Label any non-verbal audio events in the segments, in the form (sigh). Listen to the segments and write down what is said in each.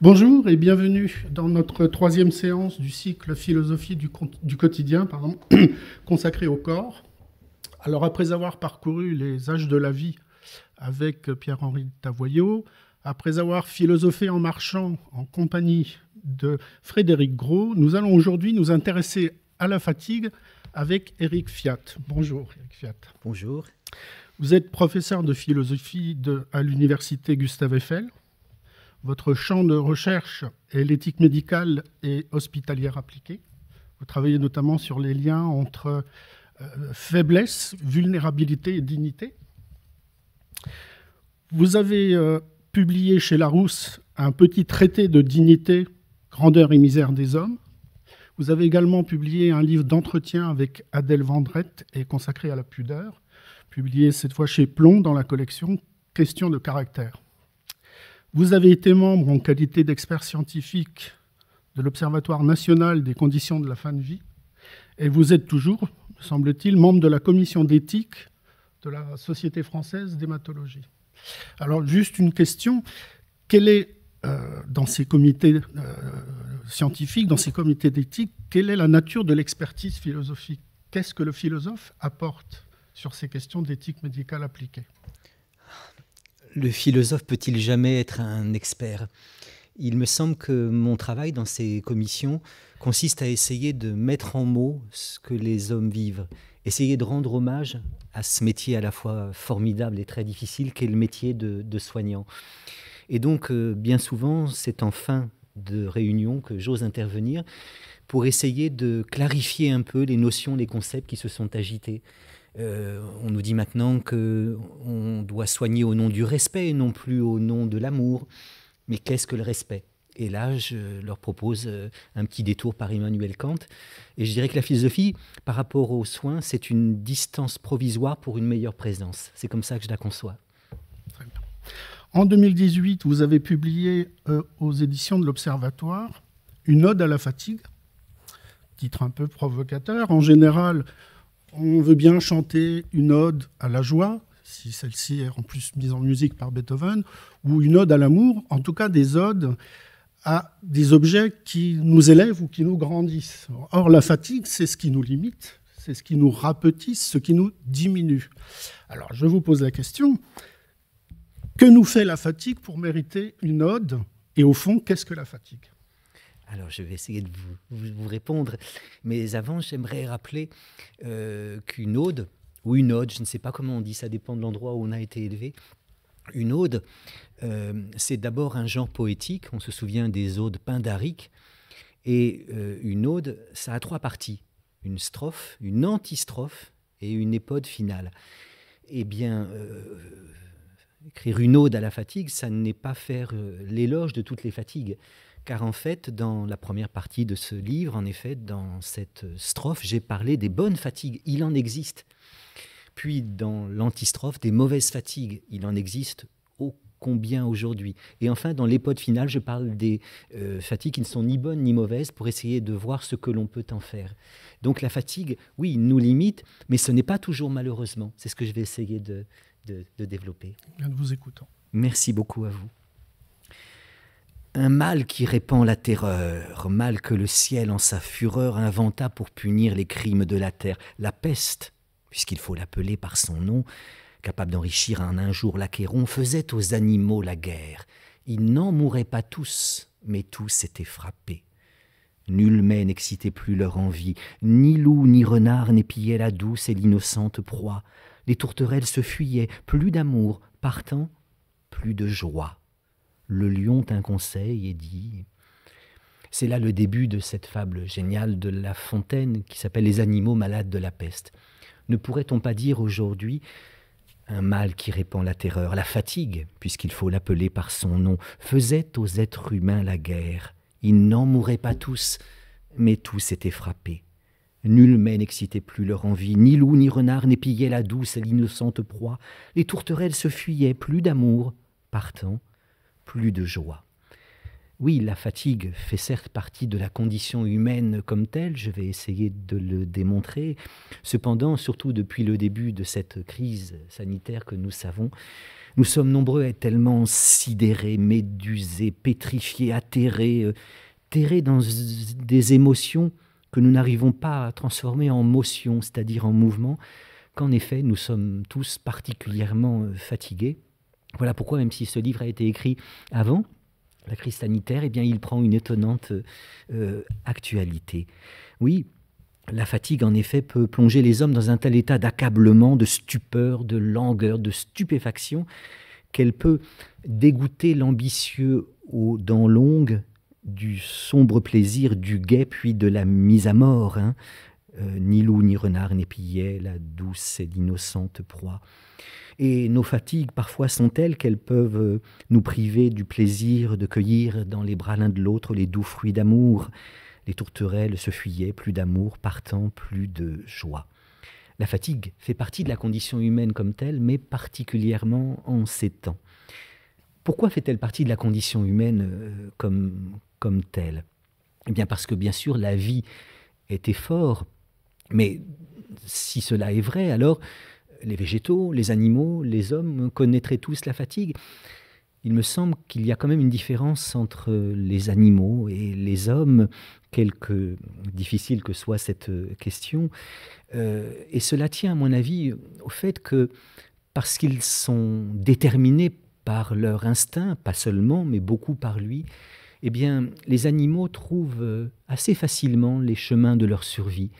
Bonjour et bienvenue dans notre troisième séance du cycle Philosophie du, quotidien, pardon, (clears throat) consacré au corps. Alors après avoir parcouru les âges de la vie avec Pierre-Henri Tavoyot, après avoir philosophé en marchant en compagnie de Frédéric Gros, nous allons aujourd'hui nous intéresser à la fatigue avec Eric Fiat. Bonjour Eric Fiat. Bonjour. Vous êtes professeur de philosophie à l'université Gustave Eiffel votre champ de recherche est l'éthique médicale et hospitalière appliquée. Vous travaillez notamment sur les liens entre euh, faiblesse, vulnérabilité et dignité. Vous avez euh, publié chez Larousse un petit traité de dignité, grandeur et misère des hommes. Vous avez également publié un livre d'entretien avec Adèle Vendrette et consacré à la pudeur, publié cette fois chez Plomb dans la collection Questions de caractère. Vous avez été membre en qualité d'expert scientifique de l'Observatoire national des conditions de la fin de vie et vous êtes toujours, semble-t-il, membre de la commission d'éthique de la Société française d'hématologie. Alors juste une question, quelle est euh, dans ces comités euh, scientifiques, dans ces comités d'éthique, quelle est la nature de l'expertise philosophique Qu'est-ce que le philosophe apporte sur ces questions d'éthique médicale appliquée le philosophe peut-il jamais être un expert Il me semble que mon travail dans ces commissions consiste à essayer de mettre en mots ce que les hommes vivent, essayer de rendre hommage à ce métier à la fois formidable et très difficile qu'est le métier de, soignant. Et donc, euh, bien souvent, c'est en fin de réunion que j'ose intervenir pour essayer de clarifier un peu les notions, les concepts qui se sont agités euh, on nous dit maintenant que on doit soigner au nom du respect, et non plus au nom de l'amour. Mais qu'est-ce que le respect Et là, je leur propose euh, un petit détour par Emmanuel Kant. Et je dirais que la philosophie, par rapport aux soins, c'est une distance provisoire pour une meilleure présence. C'est comme ça que je la conçois. En 2018, vous avez publié euh, aux éditions de l'Observatoire une ode à la fatigue, titre un peu provocateur. En général, on veut bien chanter une ode à la joie, si celle-ci est en plus mise en musique par Beethoven, ou une ode à l'amour, en tout cas des odes à des objets qui nous élèvent ou qui nous grandissent. Or, la fatigue, c'est ce qui nous limite, c'est ce qui nous rapetisse, ce qui nous diminue. Alors, je vous pose la question, que nous fait la fatigue pour mériter une ode Et au fond, qu'est-ce que la fatigue alors je vais essayer de vous, répondre. Mais avant, j'aimerais rappeler euh, qu'une ode, ou une ode, je ne sais pas comment on dit, ça dépend de l'endroit où on a été élevé, une ode, euh, c'est d'abord un genre poétique, on se souvient des odes pindariques, et euh, une ode, ça a trois parties, une strophe, une antistrophe et une épode finale. Eh bien, écrire une ode à la fatigue, ça n'est pas faire l'éloge de toutes les fatigues. Car en fait, dans la première partie de ce livre, en effet, dans cette strophe, j'ai parlé des bonnes fatigues. Il en existe. Puis dans l'antistrophe, des mauvaises fatigues. Il en existe ô combien aujourd'hui. Et enfin, dans l'épode finale, je parle des euh, fatigues qui ne sont ni bonnes ni mauvaises pour essayer de voir ce que l'on peut en faire. Donc la fatigue, oui, nous limite, mais ce n'est pas toujours malheureusement. C'est ce que je vais essayer de, de développer. vous écoutant. Merci beaucoup à vous un mal qui répand la terreur, mal que le ciel en sa fureur inventa pour punir les crimes de la terre, la peste, puisqu'il faut l'appeler par son nom, capable d'enrichir en un jour l'achéron, faisait aux animaux la guerre. Ils n'en mouraient pas tous, mais tous étaient frappés. Nul mets n'excitait plus leur envie, ni loup ni renard n'épiaient la douce et l'innocente proie. Les tourterelles se fuyaient, plus d'amour, partant, plus de joie le lion tint conseil et dit. C'est là le début de cette fable géniale de La Fontaine qui s'appelle Les animaux malades de la peste. Ne pourrait-on pas dire aujourd'hui un mal qui répand la terreur, la fatigue, puisqu'il faut l'appeler par son nom, faisait aux êtres humains la guerre. Ils n'en mouraient pas tous, mais tous étaient frappés. Nul mets n'excitait plus leur envie, ni loup ni renard n'épillaient la douce et l'innocente proie. Les tourterelles se fuyaient, plus d'amour, partant, plus de joie. Oui, la fatigue fait certes partie de la condition humaine comme telle, je vais essayer de le démontrer. Cependant, surtout depuis le début de cette crise sanitaire que nous savons, nous sommes nombreux à être tellement sidérés, médusés, pétrifiés, atterrés, euh, terrés dans des émotions que nous n'arrivons pas à transformer en motion, c'est-à-dire en mouvement, qu'en effet nous sommes tous particulièrement euh, fatigués voilà pourquoi, même si ce livre a été écrit avant la crise sanitaire, eh bien, il prend une étonnante euh, actualité. Oui, la fatigue, en effet, peut plonger les hommes dans un tel état d'accablement, de stupeur, de langueur, de stupéfaction, qu'elle peut dégoûter l'ambitieux aux dents longues du sombre plaisir du guet, puis de la mise à mort. Hein. Euh, ni loup, ni renard n'épillait la douce et l'innocente proie. Et nos fatigues parfois sont telles qu'elles peuvent euh, nous priver du plaisir de cueillir dans les bras l'un de l'autre les doux fruits d'amour. Les tourterelles se fuyaient, plus d'amour, partant plus de joie. La fatigue fait partie de la condition humaine comme telle, mais particulièrement en ces temps. Pourquoi fait-elle partie de la condition humaine euh, comme, comme telle Eh bien parce que bien sûr la vie est effort, mais si cela est vrai, alors les végétaux, les animaux, les hommes connaîtraient tous la fatigue. Il me semble qu'il y a quand même une différence entre les animaux et les hommes, quelque difficile que soit cette question. Euh, et cela tient, à mon avis, au fait que parce qu'ils sont déterminés par leur instinct, pas seulement, mais beaucoup par lui, eh bien, les animaux trouvent assez facilement les chemins de leur survie.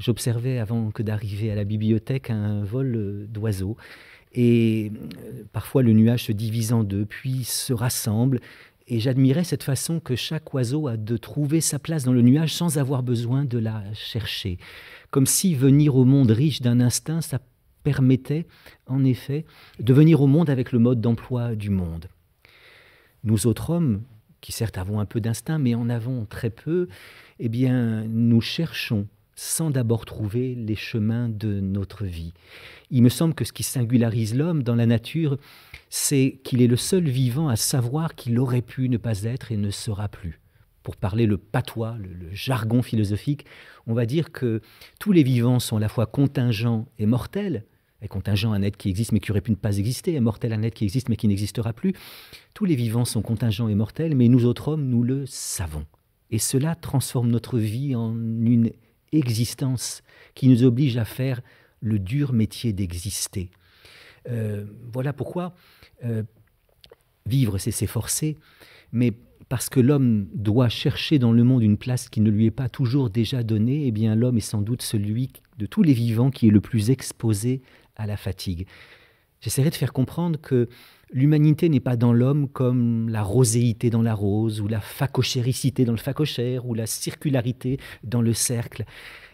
J'observais avant que d'arriver à la bibliothèque un vol euh, d'oiseaux. Et euh, parfois le nuage se divise en deux, puis se rassemble. Et j'admirais cette façon que chaque oiseau a de trouver sa place dans le nuage sans avoir besoin de la chercher. Comme si venir au monde riche d'un instinct, ça permettait en effet de venir au monde avec le mode d'emploi du monde. Nous autres hommes, qui certes avons un peu d'instinct, mais en avons très peu, et eh bien, nous cherchons sans d'abord trouver les chemins de notre vie. Il me semble que ce qui singularise l'homme dans la nature, c'est qu'il est le seul vivant à savoir qu'il aurait pu ne pas être et ne sera plus. Pour parler le patois, le, jargon philosophique, on va dire que tous les vivants sont à la fois contingents et mortels, et contingent, un être qui existe mais qui aurait pu ne pas exister, et mortel, un être qui existe mais qui n'existera plus. Tous les vivants sont contingents et mortels, mais nous autres hommes, nous le savons. Et cela transforme notre vie en une existence qui nous oblige à faire le dur métier d'exister. Euh, voilà pourquoi euh, vivre, c'est s'efforcer, mais parce que l'homme doit chercher dans le monde une place qui ne lui est pas toujours déjà donnée, eh bien l'homme est sans doute celui de tous les vivants qui est le plus exposé à la fatigue. J'essaierai de faire comprendre que l'humanité n'est pas dans l'homme comme la roséité dans la rose, ou la facochéricité dans le facochère, ou la circularité dans le cercle.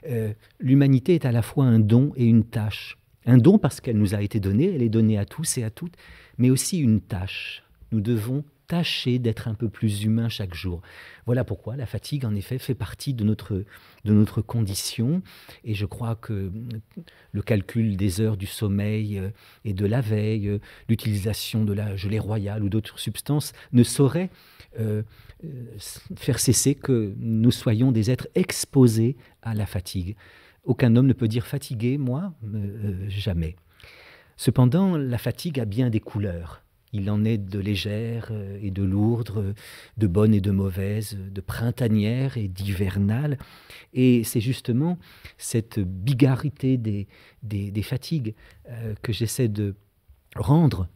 Euh, l'humanité est à la fois un don et une tâche. Un don parce qu'elle nous a été donnée, elle est donnée à tous et à toutes, mais aussi une tâche. Nous devons tâcher d'être un peu plus humain chaque jour. Voilà pourquoi la fatigue, en effet, fait partie de notre, de notre condition. Et je crois que le calcul des heures du sommeil euh, et de la veille, euh, l'utilisation de la gelée royale ou d'autres substances ne saurait euh, faire cesser que nous soyons des êtres exposés à la fatigue. Aucun homme ne peut dire fatigué, moi, jamais. Cependant, la fatigue a bien des couleurs. Il en est de légères euh, et de lourdes, euh, de bonnes et de mauvaises, euh, de printanières et d'hivernales. Et c'est justement cette bigarité des, des, fatigues que j'essaie de rendre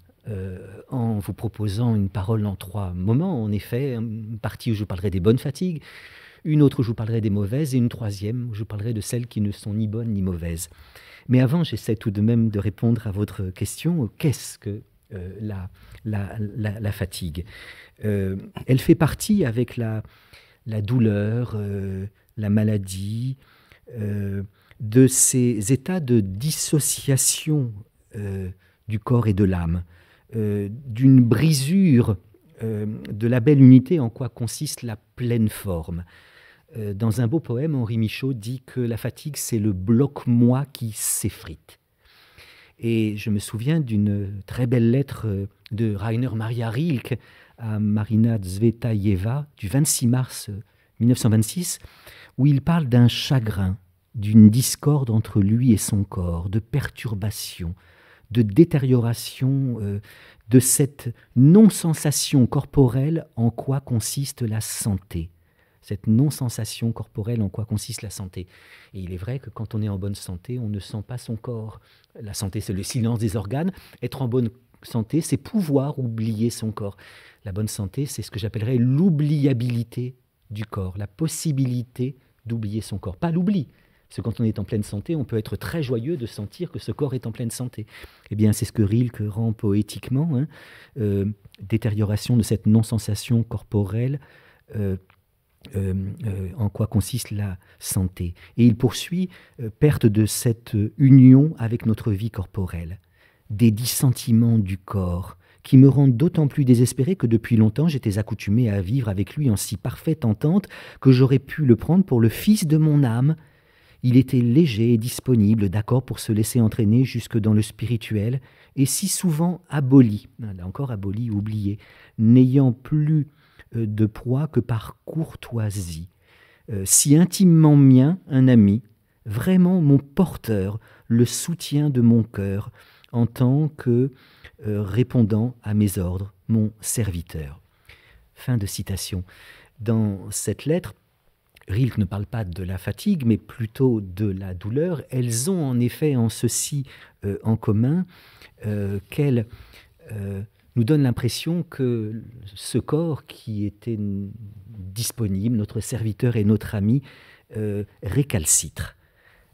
en vous proposant une parole en trois moments. En effet, une partie où je vous parlerai des bonnes fatigues, une autre où je vous parlerai des mauvaises, et une troisième où je vous parlerai de celles qui ne sont ni bonnes ni mauvaises. Mais avant, j'essaie tout de même de répondre à votre question, qu'est-ce que euh, la, fatigue. Euh, elle fait partie avec la, douleur, euh, la maladie, de ces états de dissociation du corps et de l'âme, d'une brisure de la belle unité en quoi consiste la pleine forme. Dans un beau poème, Henri Michaud dit que la fatigue, c'est le bloc-moi qui s'effrite. Et je me souviens d'une très belle lettre euh, de Rainer Maria Rilke à Marina Zvetaeva du 26 mars 1926, euh, où il parle d'un chagrin, d'une discorde entre lui et son corps, de perturbation, de détérioration, euh, de cette non-sensation corporelle en quoi consiste la santé cette non-sensation corporelle en quoi consiste la santé. Et il est vrai que quand on est en bonne santé, on ne sent pas son corps. La santé, c'est le silence des organes. Être en bonne santé, c'est pouvoir oublier son corps. La bonne santé, c'est ce que j'appellerais l'oubliabilité du corps, la possibilité d'oublier son corps. Pas l'oubli, parce que quand on est en pleine santé, on peut être très joyeux de sentir que ce corps est en pleine santé. Eh bien, c'est ce que Rilke rend poétiquement, hein, euh, détérioration de cette non-sensation corporelle, euh, euh, euh, en quoi consiste la santé. Et il poursuit, euh, perte de cette union avec notre vie corporelle, des dissentiments du corps, qui me rendent d'autant plus désespéré que depuis longtemps j'étais accoutumé à vivre avec lui en si parfaite entente que j'aurais pu le prendre pour le fils de mon âme. Il était léger et disponible, d'accord pour se laisser entraîner jusque dans le spirituel, et si souvent aboli, hein, encore aboli, oublié, n'ayant plus euh, de proie que par courtoisie. Euh, si intimement mien, un ami, vraiment mon porteur, le soutien de mon cœur, en tant que euh, répondant à mes ordres, mon serviteur. Fin de citation. Dans cette lettre, Rilke ne parle pas de la fatigue, mais plutôt de la douleur. Elles ont en effet en ceci en commun qu'elles nous donne l'impression que ce corps qui était disponible, notre serviteur et notre ami, euh, récalcitre.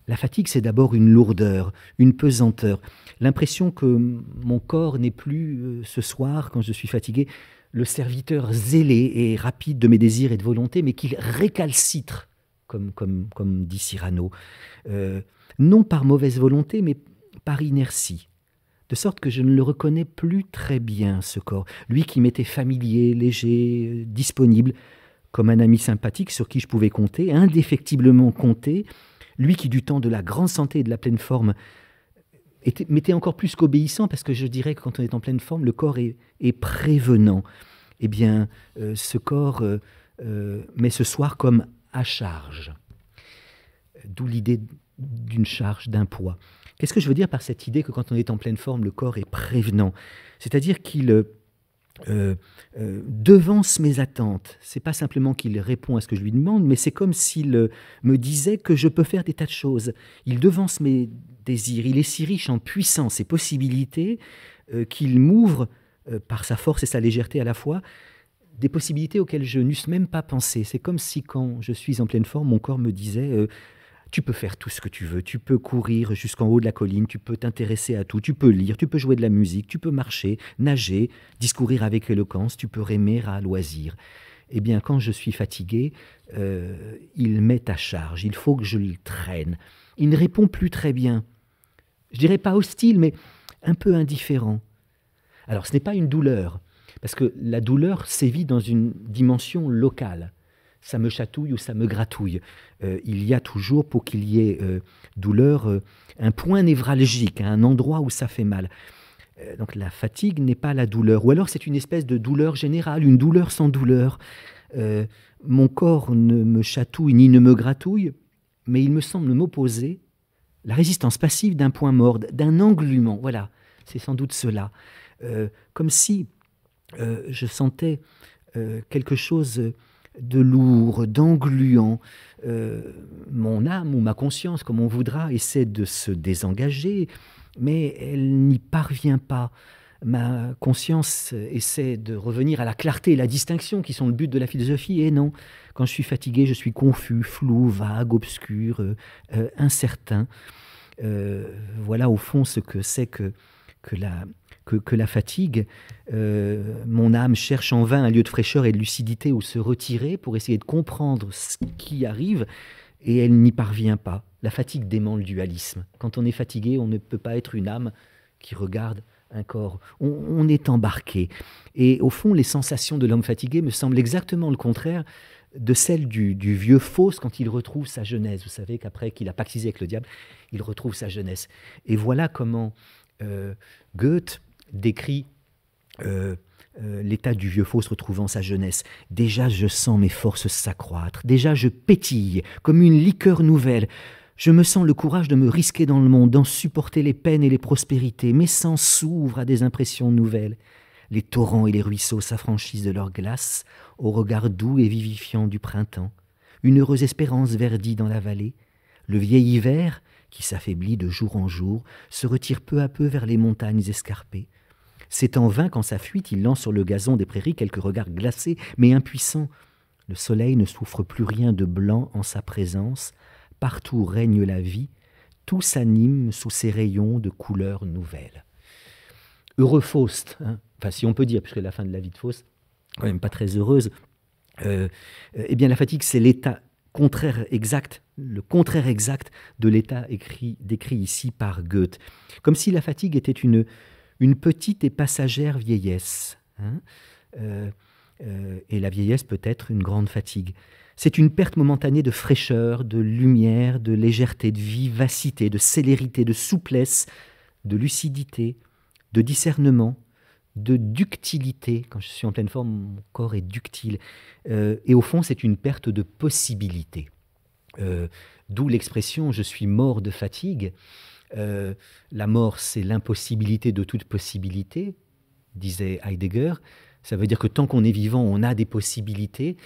La fatigue, c'est d'abord une lourdeur, une pesanteur, l'impression que mon corps n'est plus, euh, ce soir, quand je suis fatigué, le serviteur zélé et rapide de mes désirs et de volonté, mais qu'il récalcitre, comme, dit Cyrano, euh, non par mauvaise volonté, mais par inertie, de sorte que je ne le reconnais plus très bien, ce corps, lui qui m'était familier, léger, euh, disponible, comme un ami sympathique sur qui je pouvais compter, indéfectiblement compter, lui qui du temps de la grande santé et de la pleine forme m'était encore plus qu'obéissant, parce que je dirais que quand on est en pleine forme, le corps est, prévenant. Eh bien, euh, ce corps euh, met ce soir comme à charge. D'où l'idée d'une charge, d'un poids. Qu'est-ce que je veux dire par cette idée que quand on est en pleine forme, le corps est prévenant C'est-à-dire qu'il euh, euh, devance mes attentes. C'est pas simplement qu'il répond à ce que je lui demande, mais c'est comme s'il euh, me disait que je peux faire des tas de choses. Il devance mes désirs. Il est si riche en puissance et possibilités qu'il m'ouvre par sa force et sa légèreté à la fois des possibilités auxquelles je n'eusse même pas pensé. C'est comme si quand je suis en pleine forme, mon corps me disait tu peux faire tout ce que tu veux, tu peux courir jusqu'en haut de la colline, tu peux t'intéresser à tout, tu peux lire, tu peux jouer de la musique, tu peux marcher, nager, discourir avec éloquence, tu peux rêmer à loisir. Eh bien, quand je suis fatigué, euh, il m'est à charge, il faut que je le traîne. Il ne répond plus très bien. Je dirais pas hostile, mais un peu indifférent. Alors, ce n'est pas une douleur, parce que la douleur sévit dans une dimension locale ça me chatouille ou ça me gratouille. Euh, il y a toujours, pour qu'il y ait euh, douleur, euh, un point névralgique, hein, un endroit où ça fait mal. donc la fatigue n'est pas la douleur. Ou alors c'est une espèce de douleur générale, une douleur sans douleur. mon corps ne me chatouille ni ne me gratouille, mais il me semble m'opposer la résistance passive d'un point mort, d'un englument. Voilà, c'est sans doute cela. comme si je sentais quelque chose de lourd, d'engluant, euh, mon âme ou ma conscience, comme on voudra, essaie de se désengager, mais elle n'y parvient pas. Ma conscience essaie de revenir à la clarté et la distinction qui sont le but de la philosophie, et non, quand je suis fatigué, je suis confus, flou, vague, obscur, euh, incertain. Euh, voilà au fond ce que c'est que, que la, que, la fatigue. Euh, mon âme cherche en vain un lieu de fraîcheur et de lucidité où se retirer pour essayer de comprendre ce qui arrive et elle n'y parvient pas. La fatigue dément le dualisme. Quand on est fatigué, on ne peut pas être une âme qui regarde un corps. On, est embarqué. Et au fond, les sensations de l'homme fatigué me semblent exactement le contraire de celles du, vieux fausse quand il retrouve sa jeunesse. Vous savez qu'après qu'il a pactisé avec le diable, il retrouve sa jeunesse. Et voilà comment euh, Goethe décrit euh, euh, l'état du vieux Faust retrouvant sa jeunesse. Déjà je sens mes forces s'accroître, déjà je pétille comme une liqueur nouvelle. Je me sens le courage de me risquer dans le monde, d'en supporter les peines et les prospérités. Mes sens s'ouvrent à des impressions nouvelles. Les torrents et les ruisseaux s'affranchissent de leur glace au regard doux et vivifiant du printemps. Une heureuse espérance verdit dans la vallée. Le vieil hiver, qui s'affaiblit de jour en jour, se retire peu à peu vers les montagnes escarpées. C'est en vain qu'en sa fuite il lance sur le gazon des prairies quelques regards glacés, mais impuissants. Le soleil ne souffre plus rien de blanc en sa présence, partout règne la vie, tout s'anime sous ses rayons de couleurs nouvelles. Heureux Faust, hein. enfin si on peut dire, puisque la fin de la vie de Faust, quand même pas très heureuse, euh, euh, eh bien la fatigue c'est l'état contraire exact le contraire exact de l'état écrit, décrit ici par Goethe, comme si la fatigue était une, petite et passagère vieillesse. Hein. Euh, euh, et la vieillesse peut être une grande fatigue. C'est une perte momentanée de fraîcheur, de lumière, de légèreté, de vivacité, de célérité, de souplesse, de lucidité, de discernement, de ductilité. Quand je suis en pleine forme, mon corps est ductile. Euh, et au fond, c'est une perte de possibilité. Euh, d'où l'expression je suis mort de fatigue. Euh, la mort, c'est l'impossibilité de toute possibilité, disait Heidegger. Ça veut dire que tant qu'on est vivant, on a des possibilités.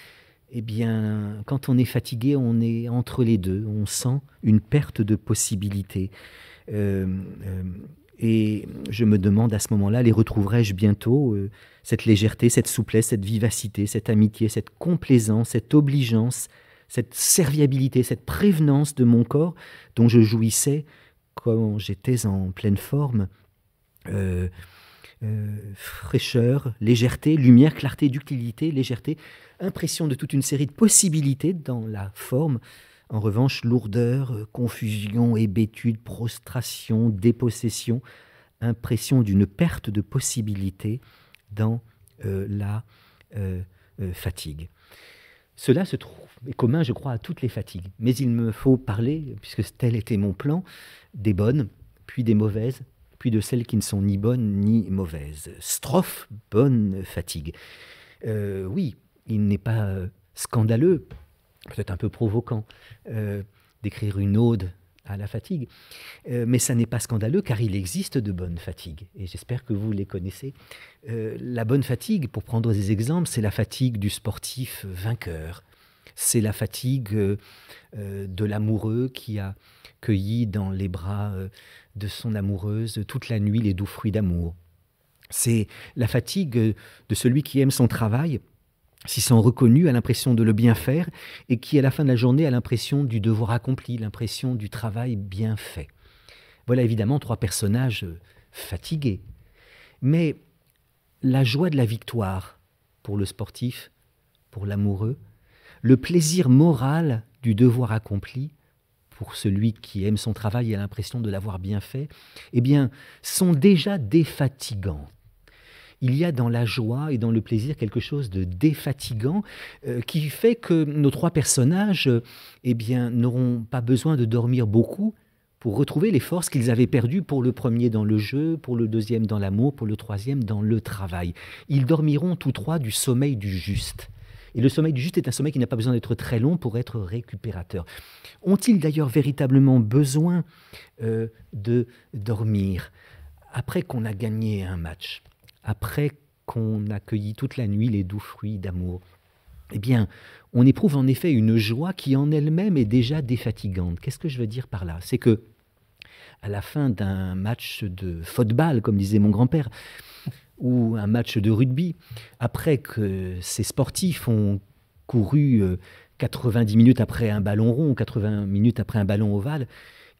Eh bien, quand on est fatigué, on est entre les deux. On sent une perte de possibilités. Euh, et je me demande à ce moment-là, les retrouverai-je bientôt Cette légèreté, cette souplesse, cette vivacité, cette amitié, cette complaisance, cette obligeance, cette serviabilité, cette prévenance de mon corps dont je jouissais quand j'étais en pleine forme. Euh, euh, fraîcheur, légèreté, lumière, clarté, ductilité, légèreté, impression de toute une série de possibilités dans la forme. En revanche, lourdeur, euh, confusion, hébétude, prostration, dépossession, impression d'une perte de possibilités dans la fatigue. Cela se trouve est commun, je crois, à toutes les fatigues. Mais il me faut parler, puisque tel était mon plan, des bonnes, puis des mauvaises, puis de celles qui ne sont ni bonnes ni mauvaises. Strophe, bonne fatigue. Euh, oui, il n'est pas euh, scandaleux, peut-être un peu provoquant, euh, d'écrire une ode à la fatigue. Euh, mais ça n'est pas scandaleux car il existe de bonnes fatigues et j'espère que vous les connaissez. Euh, la bonne fatigue, pour prendre des exemples, c'est la fatigue du sportif vainqueur. C'est la fatigue euh, de l'amoureux qui a cueilli dans les bras de son amoureuse toute la nuit les doux fruits d'amour. C'est la fatigue de celui qui aime son travail s'y sont reconnus à l'impression de le bien faire, et qui à la fin de la journée a l'impression du devoir accompli, l'impression du travail bien fait. Voilà évidemment trois personnages euh, fatigués. Mais la joie de la victoire pour le sportif, pour l'amoureux, le plaisir moral du devoir accompli pour celui qui aime son travail et a l'impression de l'avoir bien fait, eh bien, sont déjà défatigantes il y a dans la joie et dans le plaisir quelque chose de défatigant euh, qui fait que nos trois personnages euh, eh bien, n'auront pas besoin de dormir beaucoup pour retrouver les forces qu'ils avaient perdues pour le premier dans le jeu, pour le deuxième dans l'amour, pour le troisième dans le travail. Ils dormiront tous trois du sommeil du juste. Et le sommeil du juste est un sommeil qui n'a pas besoin d'être très long pour être récupérateur. Ont-ils d'ailleurs véritablement besoin euh, de dormir après qu'on a gagné un match après qu'on a toute la nuit les doux fruits d'amour eh bien, on éprouve en effet une joie qui en elle-même est déjà défatigante. Qu'est-ce que je veux dire par là C'est que, à la fin d'un match de football, comme disait mon grand-père, ou un match de rugby, après que ces sportifs ont couru 90 euh, minutes après un ballon rond, 80 minutes après un ballon ovale,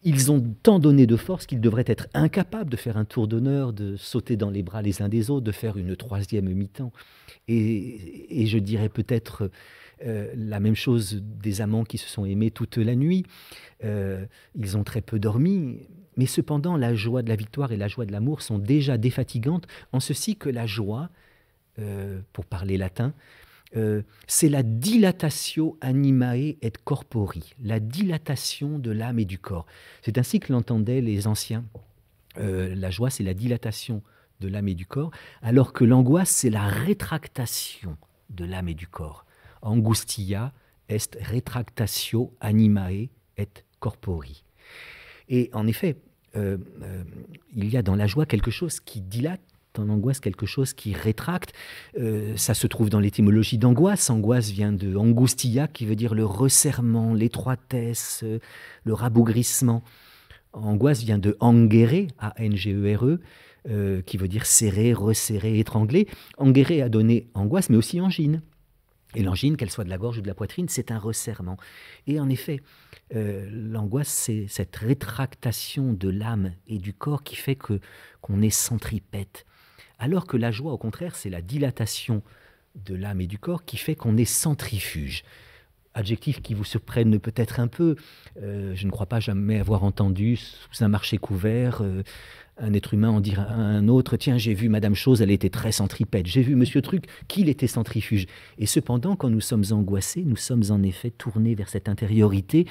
ils ont tant donné de force qu'ils devraient être incapables de faire un tour d'honneur, de sauter dans les bras les uns des autres, de faire une troisième mi-temps. Et, je dirais peut-être euh, la même chose des amants qui se sont aimés toute la nuit. Euh, ils ont très peu dormi, mais cependant la joie de la victoire et la joie de l'amour sont déjà défatigantes en ceci que la joie, euh, pour parler latin, euh, c'est la dilatatio animae et corpori, la dilatation de l'âme et du corps. C'est ainsi que l'entendaient les anciens. Euh, la joie, c'est la dilatation de l'âme et du corps, alors que l'angoisse, c'est la rétractation de l'âme et du corps. Angustia est retractatio animae et corpori. Et en effet, euh, il y a dans la joie quelque chose qui dilate, en angoisse quelque chose qui rétracte. Euh, ça se trouve dans l'étymologie d'angoisse. Angoisse vient de angustia, qui veut dire le resserrement, l'étroitesse, euh, le rabougrissement. Angoisse vient de angere, A-N-G-E-R-E, e, euh, qui veut dire serrer, resserrer, étrangler. Angere a donné angoisse, mais aussi angine. Et l'angine, qu'elle soit de la gorge ou de la poitrine, c'est un resserrement. Et en effet, l'angoisse, c'est cette rétractation de l'âme et du corps qui fait que qu'on est centripète, alors que la joie, au contraire, c'est la dilatation de l'âme et du corps qui fait qu'on est centrifuge. Adjectif qui vous surprenne peut-être un peu. Euh, je ne crois pas jamais avoir entendu sous un marché couvert euh, un être humain en dire à un autre Tiens, j'ai vu Madame Chose, elle était très centripète. J'ai vu Monsieur Truc, qu'il était centrifuge. Et cependant, quand nous sommes angoissés, nous sommes en effet tournés vers cette intériorité.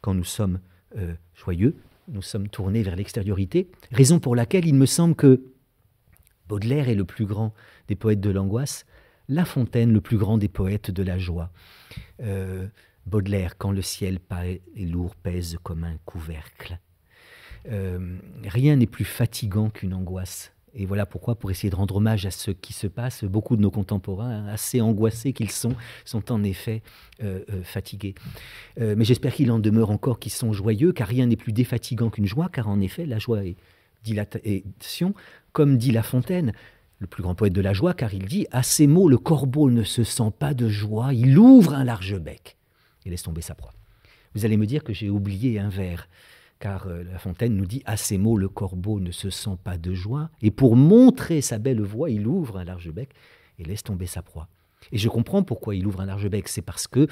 Quand nous sommes euh, joyeux, nous sommes tournés vers l'extériorité. Raison pour laquelle il me semble que Baudelaire est le plus grand des poètes de l'angoisse, La Fontaine le plus grand des poètes de la joie. Euh, Baudelaire, quand le ciel paraît lourd, pèse comme un couvercle. Euh, rien n'est plus fatigant qu'une angoisse. Et voilà pourquoi, pour essayer de rendre hommage à ce qui se passe, beaucoup de nos contemporains, hein, assez angoissés qu'ils sont, sont en effet euh, fatigués. mais j'espère qu'il en demeure encore qu'ils sont joyeux, car rien n'est plus défatigant qu'une joie, car en effet, la joie est dilatation, comme dit La Fontaine, le plus grand poète de la joie, car il dit À ces mots, le corbeau ne se sent pas de joie, il ouvre un large bec et laisse tomber sa proie. Vous allez me dire que j'ai oublié un vers, car euh, La Fontaine nous dit À ces mots, le corbeau ne se sent pas de joie, et pour montrer sa belle voix, il ouvre un large bec et laisse tomber sa proie. Et je comprends pourquoi il ouvre un large bec. C'est parce que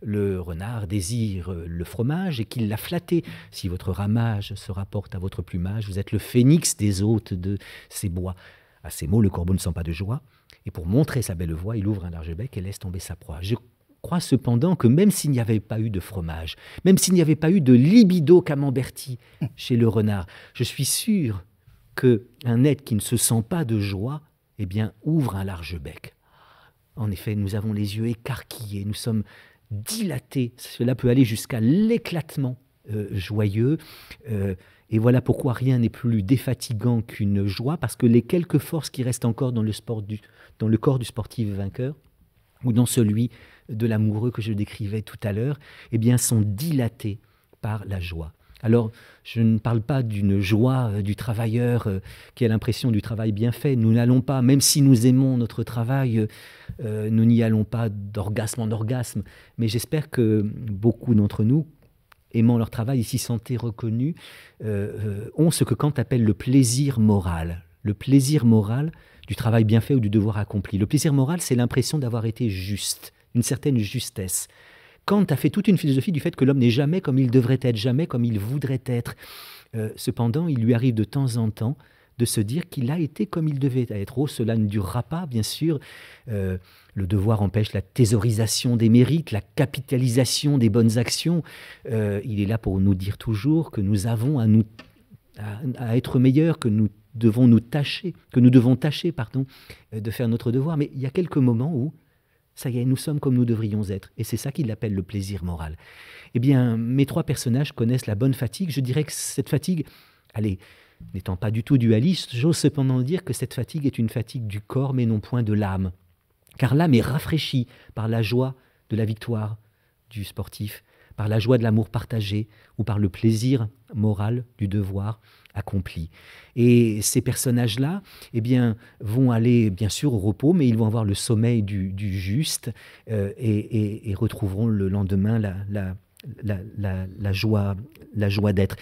le renard désire euh, le fromage et qu'il l'a flatté. Si votre ramage se rapporte à votre plumage, vous êtes le phénix des hôtes de ces bois. À ces mots, le corbeau ne sent pas de joie. Et pour montrer sa belle voix, il ouvre un large bec et laisse tomber sa proie. Je crois cependant que même s'il n'y avait pas eu de fromage, même s'il n'y avait pas eu de libido camemberti chez le renard, je suis sûr que un être qui ne se sent pas de joie, eh bien, ouvre un large bec. En effet, nous avons les yeux écarquillés, nous sommes dilatés. Cela peut aller jusqu'à l'éclatement euh, joyeux. Euh, et voilà pourquoi rien n'est plus défatigant qu'une joie, parce que les quelques forces qui restent encore dans le, du, dans le corps du sportif vainqueur, ou dans celui de l'amoureux que je décrivais tout à l'heure, eh bien, sont dilatées par la joie. Alors, je ne parle pas d'une joie euh, du travailleur euh, qui a l'impression du travail bien fait. Nous n'allons pas, même si nous aimons notre travail, euh, nous n'y allons pas d'orgasme en orgasme. Mais j'espère que beaucoup d'entre nous, aimant leur travail et s'y sentaient reconnus, ont ce que Kant appelle le plaisir moral. Le plaisir moral du travail bien fait ou du devoir accompli. Le plaisir moral, c'est l'impression d'avoir été juste, une certaine justesse. Kant a fait toute une philosophie du fait que l'homme n'est jamais comme il devrait être, jamais comme il voudrait être. Euh, cependant, il lui arrive de temps en temps de se dire qu'il a été comme il devait être. Oh, cela ne durera pas, bien sûr. Euh, le devoir empêche la thésaurisation des mérites, la capitalisation des bonnes actions. Euh, il est là pour nous dire toujours que nous avons à, nous, à être meilleurs, que nous devons nous tâcher, que nous devons tâcher, pardon, de faire notre devoir. Mais il y a quelques moments où ça y est, nous sommes comme nous devrions être. Et c'est ça qu'il appelle le plaisir moral. Eh bien, mes trois personnages connaissent la bonne fatigue. Je dirais que cette fatigue, allez, n'étant pas du tout dualiste, j'ose cependant dire que cette fatigue est une fatigue du corps, mais non point de l'âme. Car l'âme est rafraîchie par la joie de la victoire du sportif, par la joie de l'amour partagé ou par le plaisir moral du devoir accompli. Et ces personnages-là eh bien, vont aller bien sûr au repos, mais ils vont avoir le sommeil du, juste euh, et, retrouveront le lendemain la, joie, la joie d'être.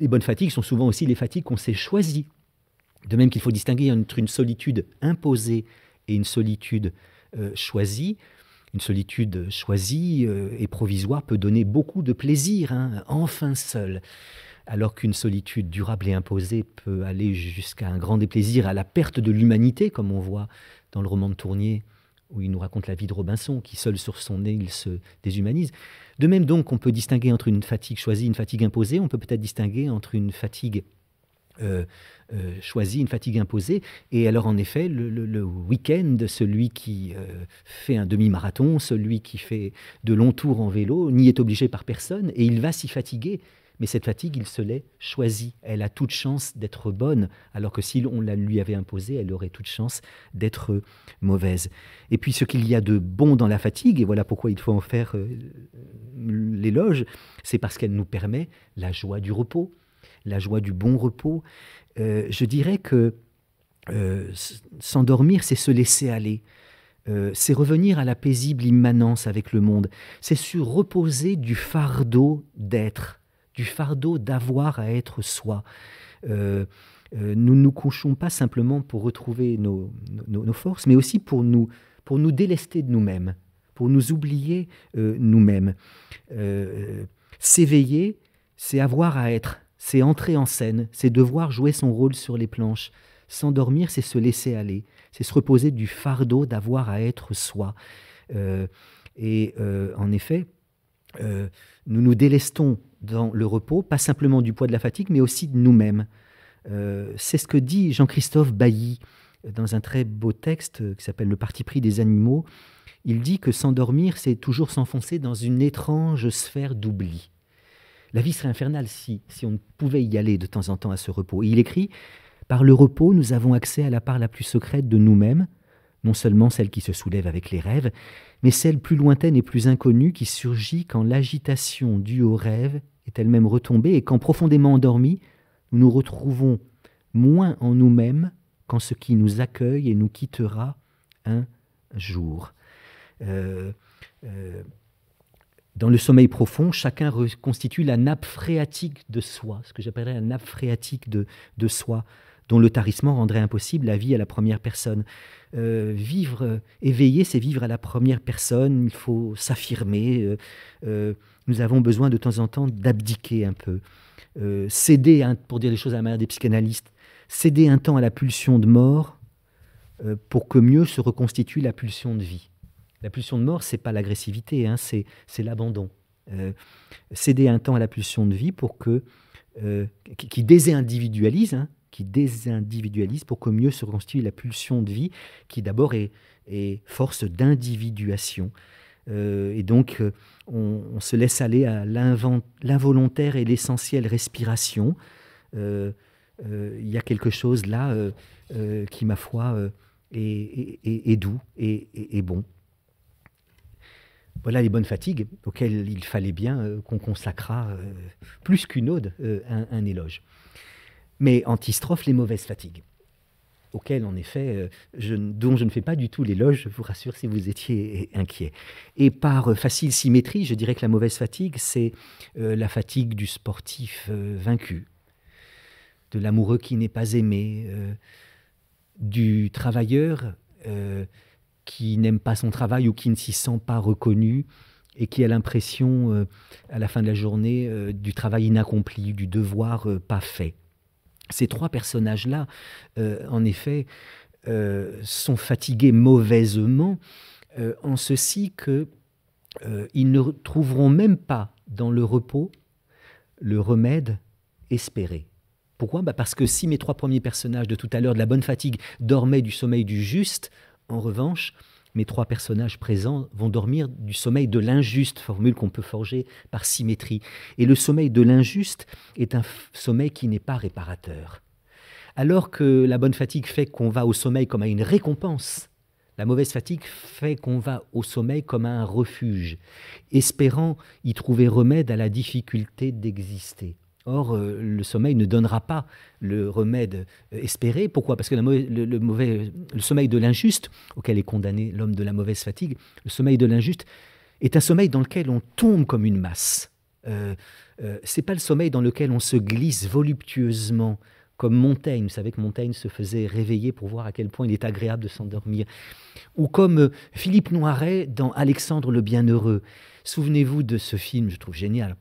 Les bonnes fatigues sont souvent aussi les fatigues qu'on s'est choisies. De même qu'il faut distinguer entre une solitude imposée et une solitude euh, choisie une solitude choisie euh, et provisoire peut donner beaucoup de plaisir, hein, enfin seul, alors qu'une solitude durable et imposée peut aller jusqu'à un grand déplaisir, à la perte de l'humanité, comme on voit dans le roman de Tournier, où il nous raconte la vie de Robinson, qui seul sur son nez, il se déshumanise. De même donc, on peut distinguer entre une fatigue choisie et une fatigue imposée, on peut peut-être distinguer entre une fatigue euh, euh, choisit une fatigue imposée. Et alors, en effet, le, week-end, celui qui euh, fait un demi-marathon, celui qui fait de longs tours en vélo, n'y est obligé par personne et il va s'y fatiguer. Mais cette fatigue, il se l'est choisie. Elle a toute chance d'être bonne, alors que si on la lui avait imposée, elle aurait toute chance d'être mauvaise. Et puis, ce qu'il y a de bon dans la fatigue, et voilà pourquoi il faut en faire l'éloge, c'est parce qu'elle nous permet la joie du repos la joie du bon repos. Euh, je dirais que euh, s'endormir, c'est se laisser aller. Euh, c'est revenir à la paisible immanence avec le monde, c'est se reposer du fardeau d'être, du fardeau d'avoir à être soi. nous ne nous couchons pas simplement pour retrouver nos, forces, mais aussi pour nous, pour nous délester de nous-mêmes, pour nous oublier nous-mêmes. S'éveiller, c'est avoir à être, c'est entrer en scène, c'est devoir jouer son rôle sur les planches. S'endormir, c'est se laisser aller, c'est se reposer du fardeau d'avoir à être soi. Euh, et euh, en effet, euh, nous nous délestons dans le repos, pas simplement du poids de la fatigue, mais aussi de nous-mêmes. c'est ce que dit Jean-Christophe Bailly dans un très beau texte qui s'appelle Le parti pris des animaux. Il dit que s'endormir, c'est toujours s'enfoncer dans une étrange sphère d'oubli. La vie serait infernale si, si on pouvait y aller de temps en temps à ce repos. Et il écrit Par le repos, nous avons accès à la part la plus secrète de nous-mêmes, non seulement celle qui se soulève avec les rêves, mais celle plus lointaine et plus inconnue qui surgit quand l'agitation due aux rêves est elle-même retombée et quand profondément endormis, nous nous retrouvons moins en nous-mêmes qu'en ce qui nous accueille et nous quittera un jour. Euh, euh, dans le sommeil profond, chacun reconstitue la nappe phréatique de soi, ce que j'appellerais la nappe phréatique de, de soi, dont le tarissement rendrait impossible la vie à la première personne. Euh, vivre euh, éveiller, c'est vivre à la première personne, il faut s'affirmer. Euh, nous avons besoin de temps en temps d'abdiquer un peu, céder, pour dire les choses à la manière des psychanalystes, céder un temps à la pulsion de mort pour que mieux se reconstitue la pulsion de vie. La pulsion de mort, c'est pas l'agressivité, hein, c'est l'abandon. Euh, céder un temps à la pulsion de vie pour que euh, qui, désindividualise, hein, qui désindividualise pour que mieux se reconstitue la pulsion de vie, qui d'abord est, force d'individuation. Euh, et donc, on, se laisse aller à l'involontaire et l'essentielle respiration. Il y a quelque chose là qui, ma foi, est doux et bon. Voilà les bonnes fatigues auxquelles il fallait bien euh, qu'on consacrât euh, plus qu'une ode euh, un, éloge. Mais antistrophe, les mauvaises fatigues, auxquelles en effet, dont je ne fais pas du tout l'éloge, je vous rassure si vous étiez inquiet. Et par facile symétrie, je dirais que la mauvaise fatigue, c'est la fatigue du sportif vaincu, de l'amoureux qui n'est pas aimé, du travailleur qui n'aime pas son travail ou qui ne s'y sent pas reconnu et qui a l'impression, euh, à la fin de la journée, euh, du travail inaccompli, du devoir euh, pas fait. Ces trois personnages-là, en effet, sont fatigués mauvaisement en ceci qu'ils ne trouveront même pas dans le repos le remède espéré. Pourquoi bah, Parce que si mes trois premiers personnages de tout à l'heure, de la bonne fatigue, dormaient du sommeil du juste, en revanche, mes trois personnages présents vont dormir du sommeil de l'injuste, formule qu'on peut forger par symétrie. Et le sommeil de l'injuste est un sommeil qui n'est pas réparateur. Alors que la bonne fatigue fait qu'on va au sommeil comme à une récompense, la mauvaise fatigue fait qu'on va au sommeil comme à un refuge, espérant y trouver remède à la difficulté d'exister. Or, euh, le sommeil ne donnera pas le remède euh, espéré. Pourquoi Parce que le, mauvais, sommeil de l'injuste, auquel est condamné l'homme de la mauvaise fatigue, le sommeil de l'injuste est un sommeil dans lequel on tombe comme une masse. Ce euh, n'est c'est pas le sommeil dans lequel on se glisse voluptueusement comme Montaigne. Vous savez que Montaigne se faisait réveiller pour voir à quel point il est agréable de s'endormir. Ou comme Philippe Noiret dans Alexandre le Bienheureux. Souvenez-vous de ce film, je trouve génial.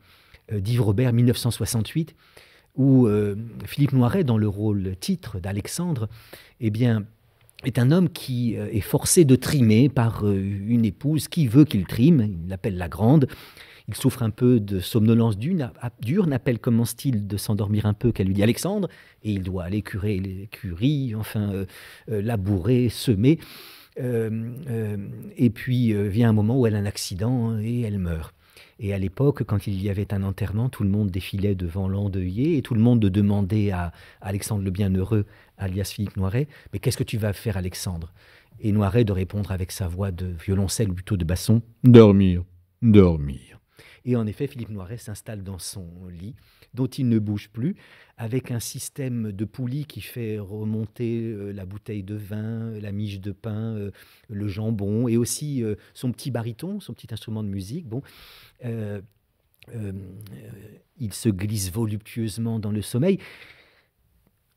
Euh, d'Yves Robert 1968, où euh, Philippe Noiret, dans le rôle titre d'Alexandre, eh bien, est un homme qui euh, est forcé de trimer par une épouse qui veut qu'il trime, il l'appelle la grande. Il souffre un peu de somnolence dure, n'appelle commence-t-il de s'endormir un peu qu'elle lui dit Alexandre, et il doit aller curer l'écurie, enfin labourer, semer. et puis vient un moment où elle a un accident hein, et elle meurt. Et à l'époque, quand il y avait un enterrement, tout le monde défilait devant l'endeuillé et tout le monde demandait à Alexandre le Bienheureux, alias Philippe Noiret, mais qu'est-ce que tu vas faire, Alexandre Et Noiret de répondre avec sa voix de violoncelle ou plutôt de basson Dormir, dormir. Et en effet, Philippe Noiret s'installe dans son lit, dont il ne bouge plus, avec un système de poulie qui fait remonter euh, la bouteille de vin, la miche de pain, euh, le jambon, et aussi euh, son petit baryton, son petit instrument de musique. Bon. il se glisse voluptueusement dans le sommeil.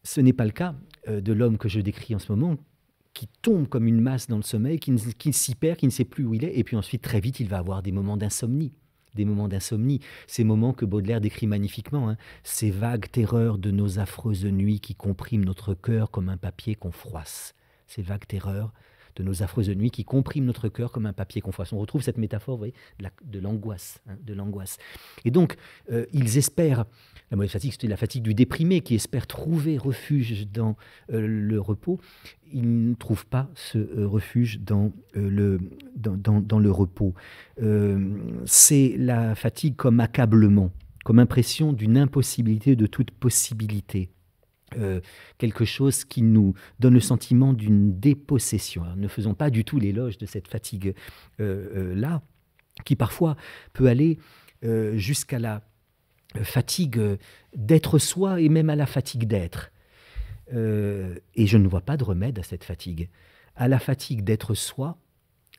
Ce n'est pas le cas de l'homme que je décris en ce moment, qui tombe comme une masse dans le sommeil, qui, qui s'y perd, qui ne sait plus où il est, et puis ensuite très vite il va avoir des moments d'insomnie des moments d'insomnie, ces moments que Baudelaire décrit magnifiquement, hein. ces vagues terreurs de nos affreuses nuits qui compriment notre cœur comme un papier qu'on froisse, ces vagues terreurs de nos affreuses nuits qui compriment notre cœur comme un papier qu'on On retrouve cette métaphore, de l'angoisse. Hein, de l'angoisse. Et donc, euh, ils espèrent, la mauvaise fatigue, c'est la fatigue du déprimé qui espère trouver refuge dans euh, le repos. Ils ne trouvent pas ce euh, refuge dans, le, dans, le repos. c'est la fatigue comme accablement, comme impression d'une impossibilité de toute possibilité. Euh, quelque chose qui nous donne le sentiment d'une dépossession. ne faisons pas du tout l'éloge de cette fatigue-là, euh, euh, qui parfois peut aller jusqu'à la fatigue d'être soi et même à la fatigue d'être. et je ne vois pas de remède à cette fatigue. À la fatigue d'être soi,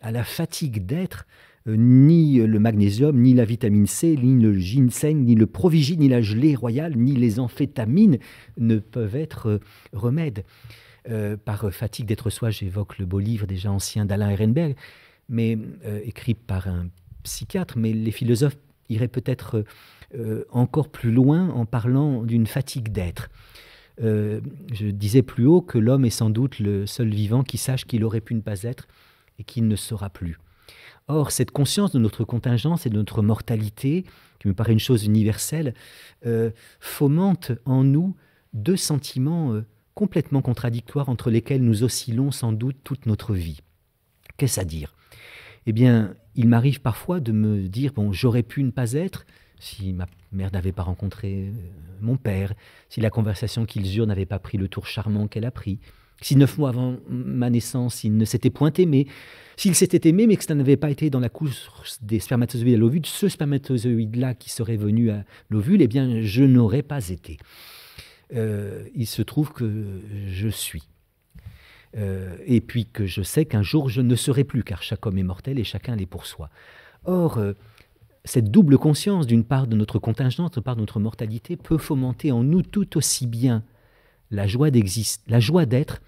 à la fatigue d'être, euh, ni euh, le magnésium, ni la vitamine C, ni le ginseng, ni le provigie, ni la gelée royale, ni les amphétamines ne peuvent être euh, remèdes. par fatigue d'être soi, j'évoque le beau livre déjà ancien d'Alain Ehrenberg, mais écrit par un psychiatre, mais les philosophes iraient peut-être encore plus loin en parlant d'une fatigue d'être. je disais plus haut que l'homme est sans doute le seul vivant qui sache qu'il aurait pu ne pas être et qu'il ne sera plus. Or, cette conscience de notre contingence et de notre mortalité, qui me paraît une chose universelle, euh, fomente en nous deux sentiments euh, complètement contradictoires entre lesquels nous oscillons sans doute toute notre vie. Qu'est-ce à dire Eh bien, il m'arrive parfois de me dire, bon, j'aurais pu ne pas être si ma mère n'avait pas rencontré euh, mon père, si la conversation qu'ils eurent n'avait pas pris le tour charmant qu'elle a pris, si neuf mois avant ma naissance, il ne s'était point aimé, s'il s'était aimé, mais que ça n'avait pas été dans la course des spermatozoïdes à l'ovule, ce spermatozoïde-là qui serait venu à l'ovule, eh bien, je n'aurais pas été. Euh, il se trouve que je suis. Euh, et puis que je sais qu'un jour je ne serai plus, car chaque homme est mortel et chacun l'est pour soi. Or, euh, cette double conscience, d'une part de notre contingence, d'autre part de notre mortalité, peut fomenter en nous tout aussi bien la joie d'être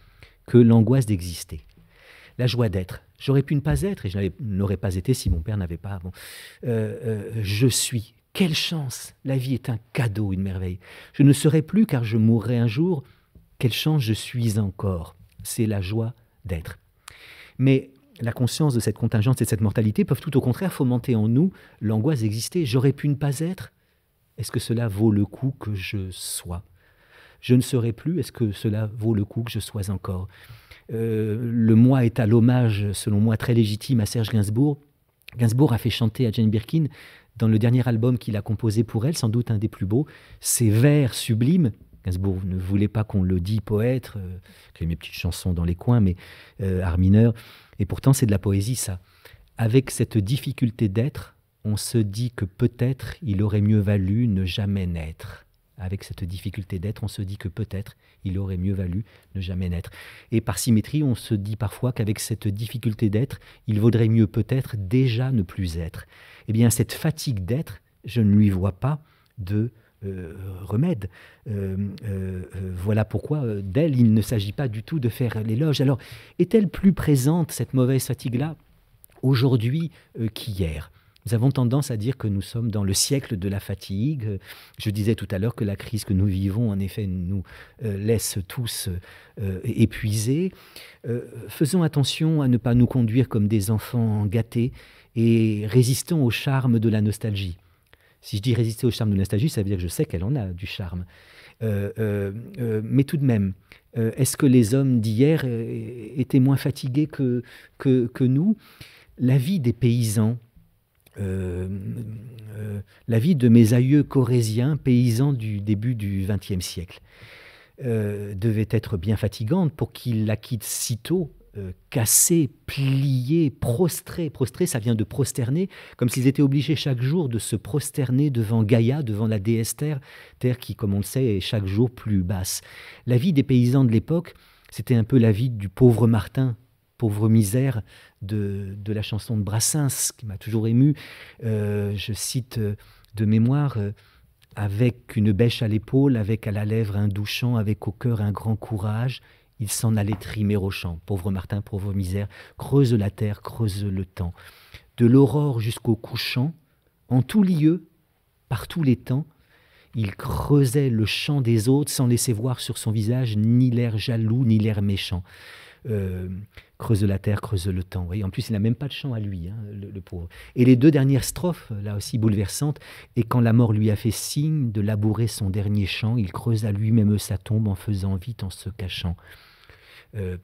que l'angoisse d'exister. La joie d'être. J'aurais pu ne pas être et je n'aurais pas été si mon père n'avait pas. Bon. Euh, euh, je suis. Quelle chance La vie est un cadeau, une merveille. Je ne serai plus car je mourrai un jour. Quelle chance je suis encore C'est la joie d'être. Mais la conscience de cette contingence et de cette mortalité peuvent tout au contraire fomenter en nous l'angoisse d'exister. J'aurais pu ne pas être. Est-ce que cela vaut le coup que je sois je ne serai plus, est-ce que cela vaut le coup que je sois encore euh, Le moi est à l'hommage, selon moi, très légitime à Serge Gainsbourg. Gainsbourg a fait chanter à Jane Birkin, dans le dernier album qu'il a composé pour elle, sans doute un des plus beaux, ses vers sublimes Gainsbourg ne voulait pas qu'on le dit poète, euh, mes petites chansons dans les coins, mais euh, art mineur. Et pourtant, c'est de la poésie, ça. Avec cette difficulté d'être, on se dit que peut-être il aurait mieux valu ne jamais naître avec cette difficulté d'être, on se dit que peut-être il aurait mieux valu ne jamais naître. Et par symétrie, on se dit parfois qu'avec cette difficulté d'être, il vaudrait mieux peut-être déjà ne plus être. Eh bien, cette fatigue d'être, je ne lui vois pas de euh, remède. Euh, euh, voilà pourquoi d'elle, il ne s'agit pas du tout de faire l'éloge. Alors, est-elle plus présente, cette mauvaise fatigue-là, aujourd'hui qu'hier nous avons tendance à dire que nous sommes dans le siècle de la fatigue. Je disais tout à l'heure que la crise que nous vivons, en effet, nous euh, laisse tous euh, épuisés. Euh, faisons attention à ne pas nous conduire comme des enfants gâtés et résistons au charme de la nostalgie. Si je dis résister au charme de la nostalgie, ça veut dire que je sais qu'elle en a du charme. mais tout de même, est-ce que les hommes d'hier étaient moins fatigués que, que, que nous La vie des paysans, euh, euh, la vie de mes aïeux corréziens, paysans du début du XXe siècle. Euh, devait être bien fatigante pour qu'ils la quittent sitôt, tôt, cassée, pliée, prostrée. Prostrée, ça vient de prosterner, comme s'ils étaient obligés chaque jour de se prosterner devant Gaïa, devant la déesse Terre, Terre qui, comme on le sait, est chaque jour plus basse. La vie des paysans de l'époque, c'était un peu la vie du pauvre Martin, pauvre misère, de, la chanson de Brassens, qui m'a toujours ému. Euh, je cite euh, de mémoire euh, Avec une bêche à l'épaule, avec à la lèvre un doux avec au cœur un grand courage, il s'en allait trimer au champ. Pauvre Martin, pauvre misère, creuse la terre, creuse le temps. De l'aurore jusqu'au couchant, en tout lieu, par tous les temps, il creusait le champ des autres sans laisser voir sur son visage ni l'air jaloux, ni l'air méchant. Creuse la terre, creuse le temps. Et en plus, il n'a même pas de chant à lui, hein, le, pauvre. Et les deux dernières strophes, là aussi bouleversantes, et quand la mort lui a fait signe de labourer son dernier chant, il creuse à lui-même sa tombe en faisant vite, en se cachant. Euh,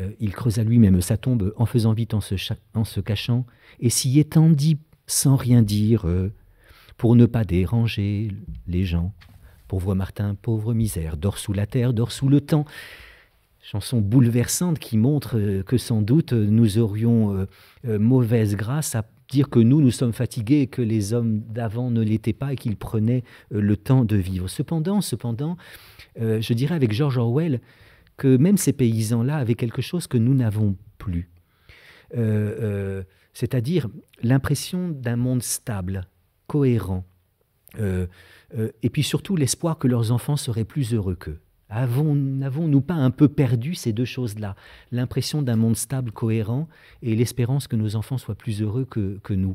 euh, il creuse à lui-même sa tombe en faisant vite, en se, cachant, et s'y étendit sans rien dire, euh, pour ne pas déranger les gens. Pauvre Martin, pauvre misère, dors sous la terre, dors sous le temps chanson bouleversante qui montre euh, que sans doute euh, nous aurions euh, mauvaise grâce à dire que nous, nous sommes fatigués et que les hommes d'avant ne l'étaient pas et qu'ils prenaient le temps de vivre. Cependant, cependant, je dirais avec George Orwell que même ces paysans-là avaient quelque chose que nous n'avons plus. C'est-à-dire l'impression d'un monde stable, cohérent, et puis surtout l'espoir que leurs enfants seraient plus heureux qu'eux. N'avons-nous pas un peu perdu ces deux choses-là L'impression d'un monde stable, cohérent, et l'espérance que nos enfants soient plus heureux que, nous.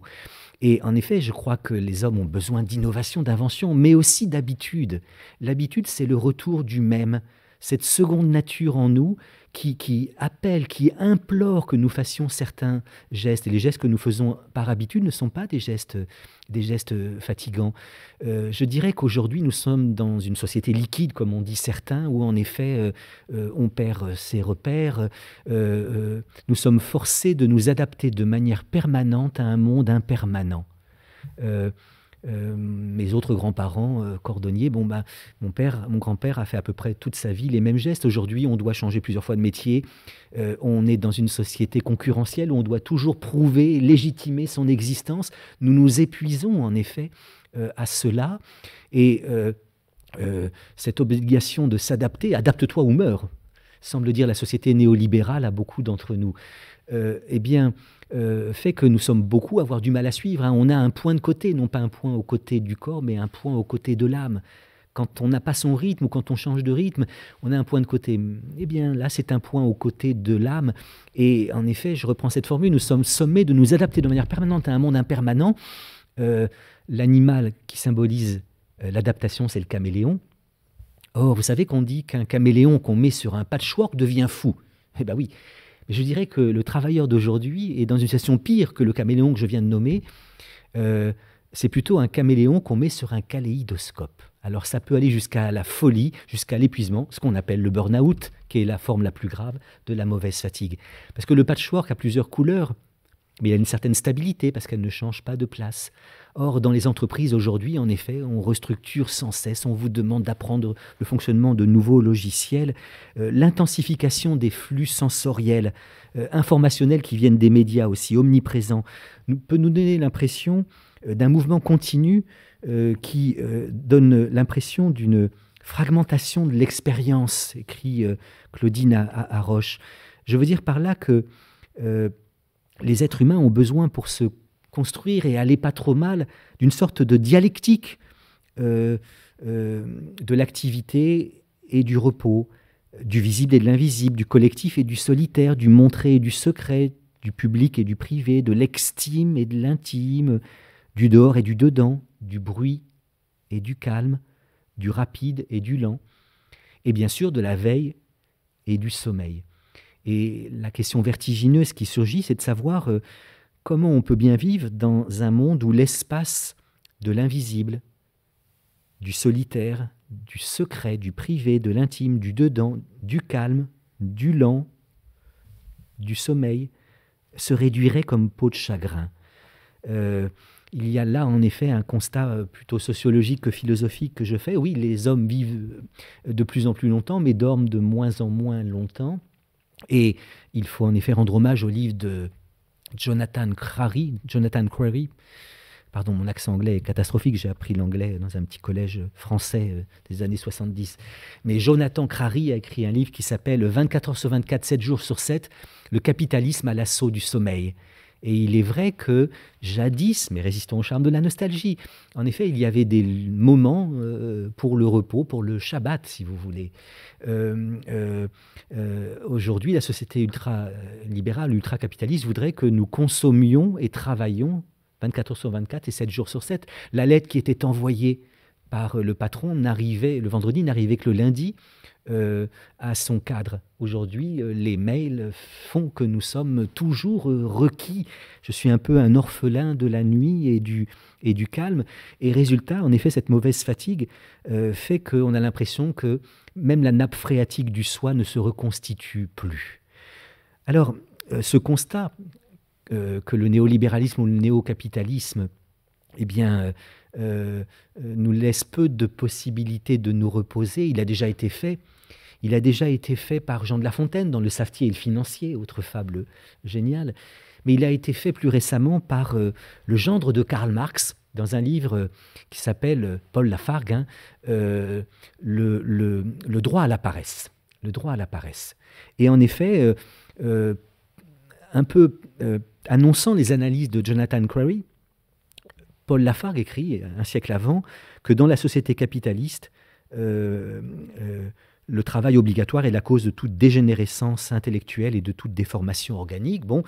Et en effet, je crois que les hommes ont besoin d'innovation, d'invention, mais aussi d'habitude. L'habitude, c'est le retour du même, cette seconde nature en nous qui, appelle, qui implore que nous fassions certains gestes. Et les gestes que nous faisons par habitude ne sont pas des gestes, des gestes fatigants. Euh, je dirais qu'aujourd'hui, nous sommes dans une société liquide, comme on dit certains, où en effet, euh, euh, on perd ses repères. nous sommes forcés de nous adapter de manière permanente à un monde impermanent. Euh, mes autres grands-parents euh, cordonniers, bon bah, mon père, mon grand-père a fait à peu près toute sa vie les mêmes gestes. Aujourd'hui, on doit changer plusieurs fois de métier. Euh, on est dans une société concurrentielle où on doit toujours prouver, légitimer son existence. Nous nous épuisons en effet à cela et cette obligation de s'adapter, adapte-toi ou meurs, semble dire la société néolibérale à beaucoup d'entre nous. eh bien, euh, fait que nous sommes beaucoup à avoir du mal à suivre. Hein. On a un point de côté, non pas un point au côté du corps, mais un point au côté de l'âme. Quand on n'a pas son rythme ou quand on change de rythme, on a un point de côté. Eh bien, là, c'est un point au côté de l'âme. Et en effet, je reprends cette formule, nous sommes sommés de nous adapter de manière permanente à un monde impermanent. Euh, l'animal qui symbolise euh, l'adaptation, c'est le caméléon. Or, vous savez qu'on dit qu'un caméléon qu'on met sur un patchwork devient fou. Eh bien oui, je dirais que le travailleur d'aujourd'hui est dans une situation pire que le caméléon que je viens de nommer. Euh, c'est plutôt un caméléon qu'on met sur un kaléidoscope. Alors ça peut aller jusqu'à la folie, jusqu'à l'épuisement, ce qu'on appelle le burn-out, qui est la forme la plus grave de la mauvaise fatigue. Parce que le patchwork a plusieurs couleurs, mais il y a une certaine stabilité parce qu'elle ne change pas de place. Or, dans les entreprises aujourd'hui, en effet, on restructure sans cesse, on vous demande d'apprendre le fonctionnement de nouveaux logiciels, euh, l'intensification des flux sensoriels, euh, informationnels qui viennent des médias aussi, omniprésents, nous, peut nous donner l'impression euh, d'un mouvement continu qui donne l'impression d'une fragmentation de l'expérience, écrit Claudine à, Roche. Je veux dire par là que les êtres humains ont besoin pour se construire et aller pas trop mal d'une sorte de dialectique euh, euh, de l'activité et du repos, du visible et de l'invisible, du collectif et du solitaire, du montré et du secret, du public et du privé, de l'extime et de l'intime, du dehors et du dedans, du bruit et du calme, du rapide et du lent, et bien sûr de la veille et du sommeil. Et la question vertigineuse qui surgit, c'est de savoir euh, comment on peut bien vivre dans un monde où l'espace de l'invisible, du solitaire, du secret, du privé, de l'intime, du dedans, du calme, du lent, du sommeil, se réduirait comme peau de chagrin. Euh, il y a là en effet un constat euh, plutôt sociologique que philosophique que je fais. Oui, les hommes vivent de plus en plus longtemps, mais dorment de moins en moins longtemps. Et il faut en effet rendre hommage au livre de Jonathan Crary, Jonathan Crary, pardon, mon accent anglais est catastrophique, j'ai appris l'anglais dans un petit collège français euh, des années 70. Mais Jonathan Crary a écrit un livre qui s'appelle 24 heures sur 24, 7 jours sur 7, Le capitalisme à l'assaut du sommeil. Et il est vrai que jadis, mais résistons au charme de la nostalgie, en effet, il y avait des moments euh, pour le repos, pour le Shabbat, si vous voulez. Euh, euh, aujourd'hui, la société ultra-libérale, ultra-capitaliste voudrait que nous consommions et travaillions 24 heures sur 24 et 7 jours sur 7. La lettre qui était envoyée par euh, le patron n'arrivait, le vendredi n'arrivait que le lundi euh, à son cadre. Aujourd'hui, euh, les mails font que nous sommes toujours requis. Je suis un peu un orphelin de la nuit et du, et du calme. Et résultat, en effet, cette mauvaise fatigue fait qu'on a l'impression que même la nappe phréatique du soi ne se reconstitue plus. Alors, ce constat que le néolibéralisme ou le néocapitalisme eh bien, euh, euh, nous laisse peu de possibilités de nous reposer. Il a déjà été fait. Il a déjà été fait par Jean de La Fontaine dans Le Savetier et le Financier, autre fable géniale. Mais il a été fait plus récemment par euh, le gendre de Karl Marx dans un livre qui s'appelle Paul Lafargue, hein, le, droit à la paresse. Le droit à la paresse. Et en effet, un peu annonçant les analyses de Jonathan Crary, Paul Lafargue écrit, euh, un siècle avant, que dans la société capitaliste, euh, euh, le travail obligatoire est la cause de toute dégénérescence intellectuelle et de toute déformation organique. Bon,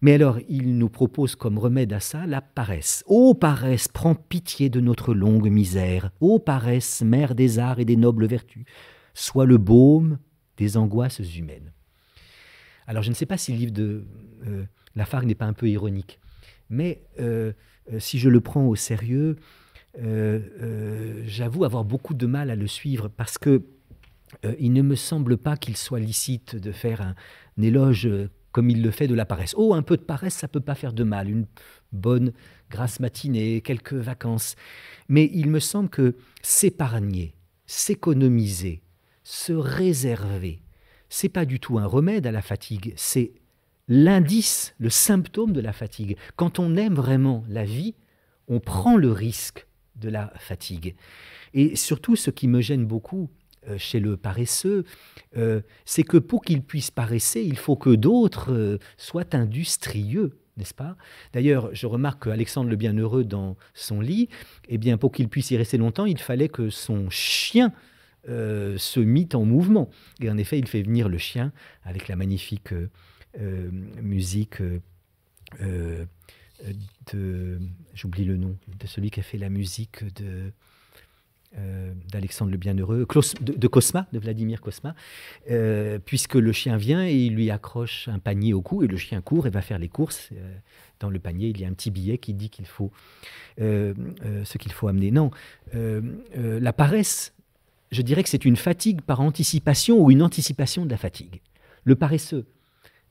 mais alors, il nous propose comme remède à ça la paresse. Ô paresse, prends pitié de notre longue misère. Ô paresse, mère des arts et des nobles vertus, sois le baume des angoisses humaines. Alors, je ne sais pas si le livre de Lafargue n'est pas un peu ironique, mais euh, si je le prends au sérieux, euh, euh, j'avoue avoir beaucoup de mal à le suivre parce que il ne me semble pas qu'il soit licite de faire un, éloge comme il le fait de la paresse. Oh, un peu de paresse, ça peut pas faire de mal. Une bonne grasse matinée, quelques vacances. Mais il me semble que s'épargner, s'économiser, se réserver, c'est pas du tout un remède à la fatigue, c'est l'indice, le symptôme de la fatigue. Quand on aime vraiment la vie, on prend le risque de la fatigue. Et surtout, ce qui me gêne beaucoup euh, chez le paresseux, euh, c'est que pour qu'il puisse paresser, il faut que d'autres euh, soient industrieux n'est-ce pas D'ailleurs, je remarque qu'Alexandre le Bienheureux, dans son lit, eh bien, pour qu'il puisse y rester longtemps, il fallait que son chien se mit en mouvement. Et en effet, il fait venir le chien avec la magnifique euh, musique euh, euh, de. J'oublie le nom, de celui qui a fait la musique de. d'Alexandre le Bienheureux, de, Cosma, de Vladimir Cosma, puisque le chien vient et il lui accroche un panier au cou, et le chien court et va faire les courses. dans le panier, il y a un petit billet qui dit qu'il faut ce qu'il faut amener. Non, la paresse, je dirais que c'est une fatigue par anticipation ou une anticipation de la fatigue. Le paresseux,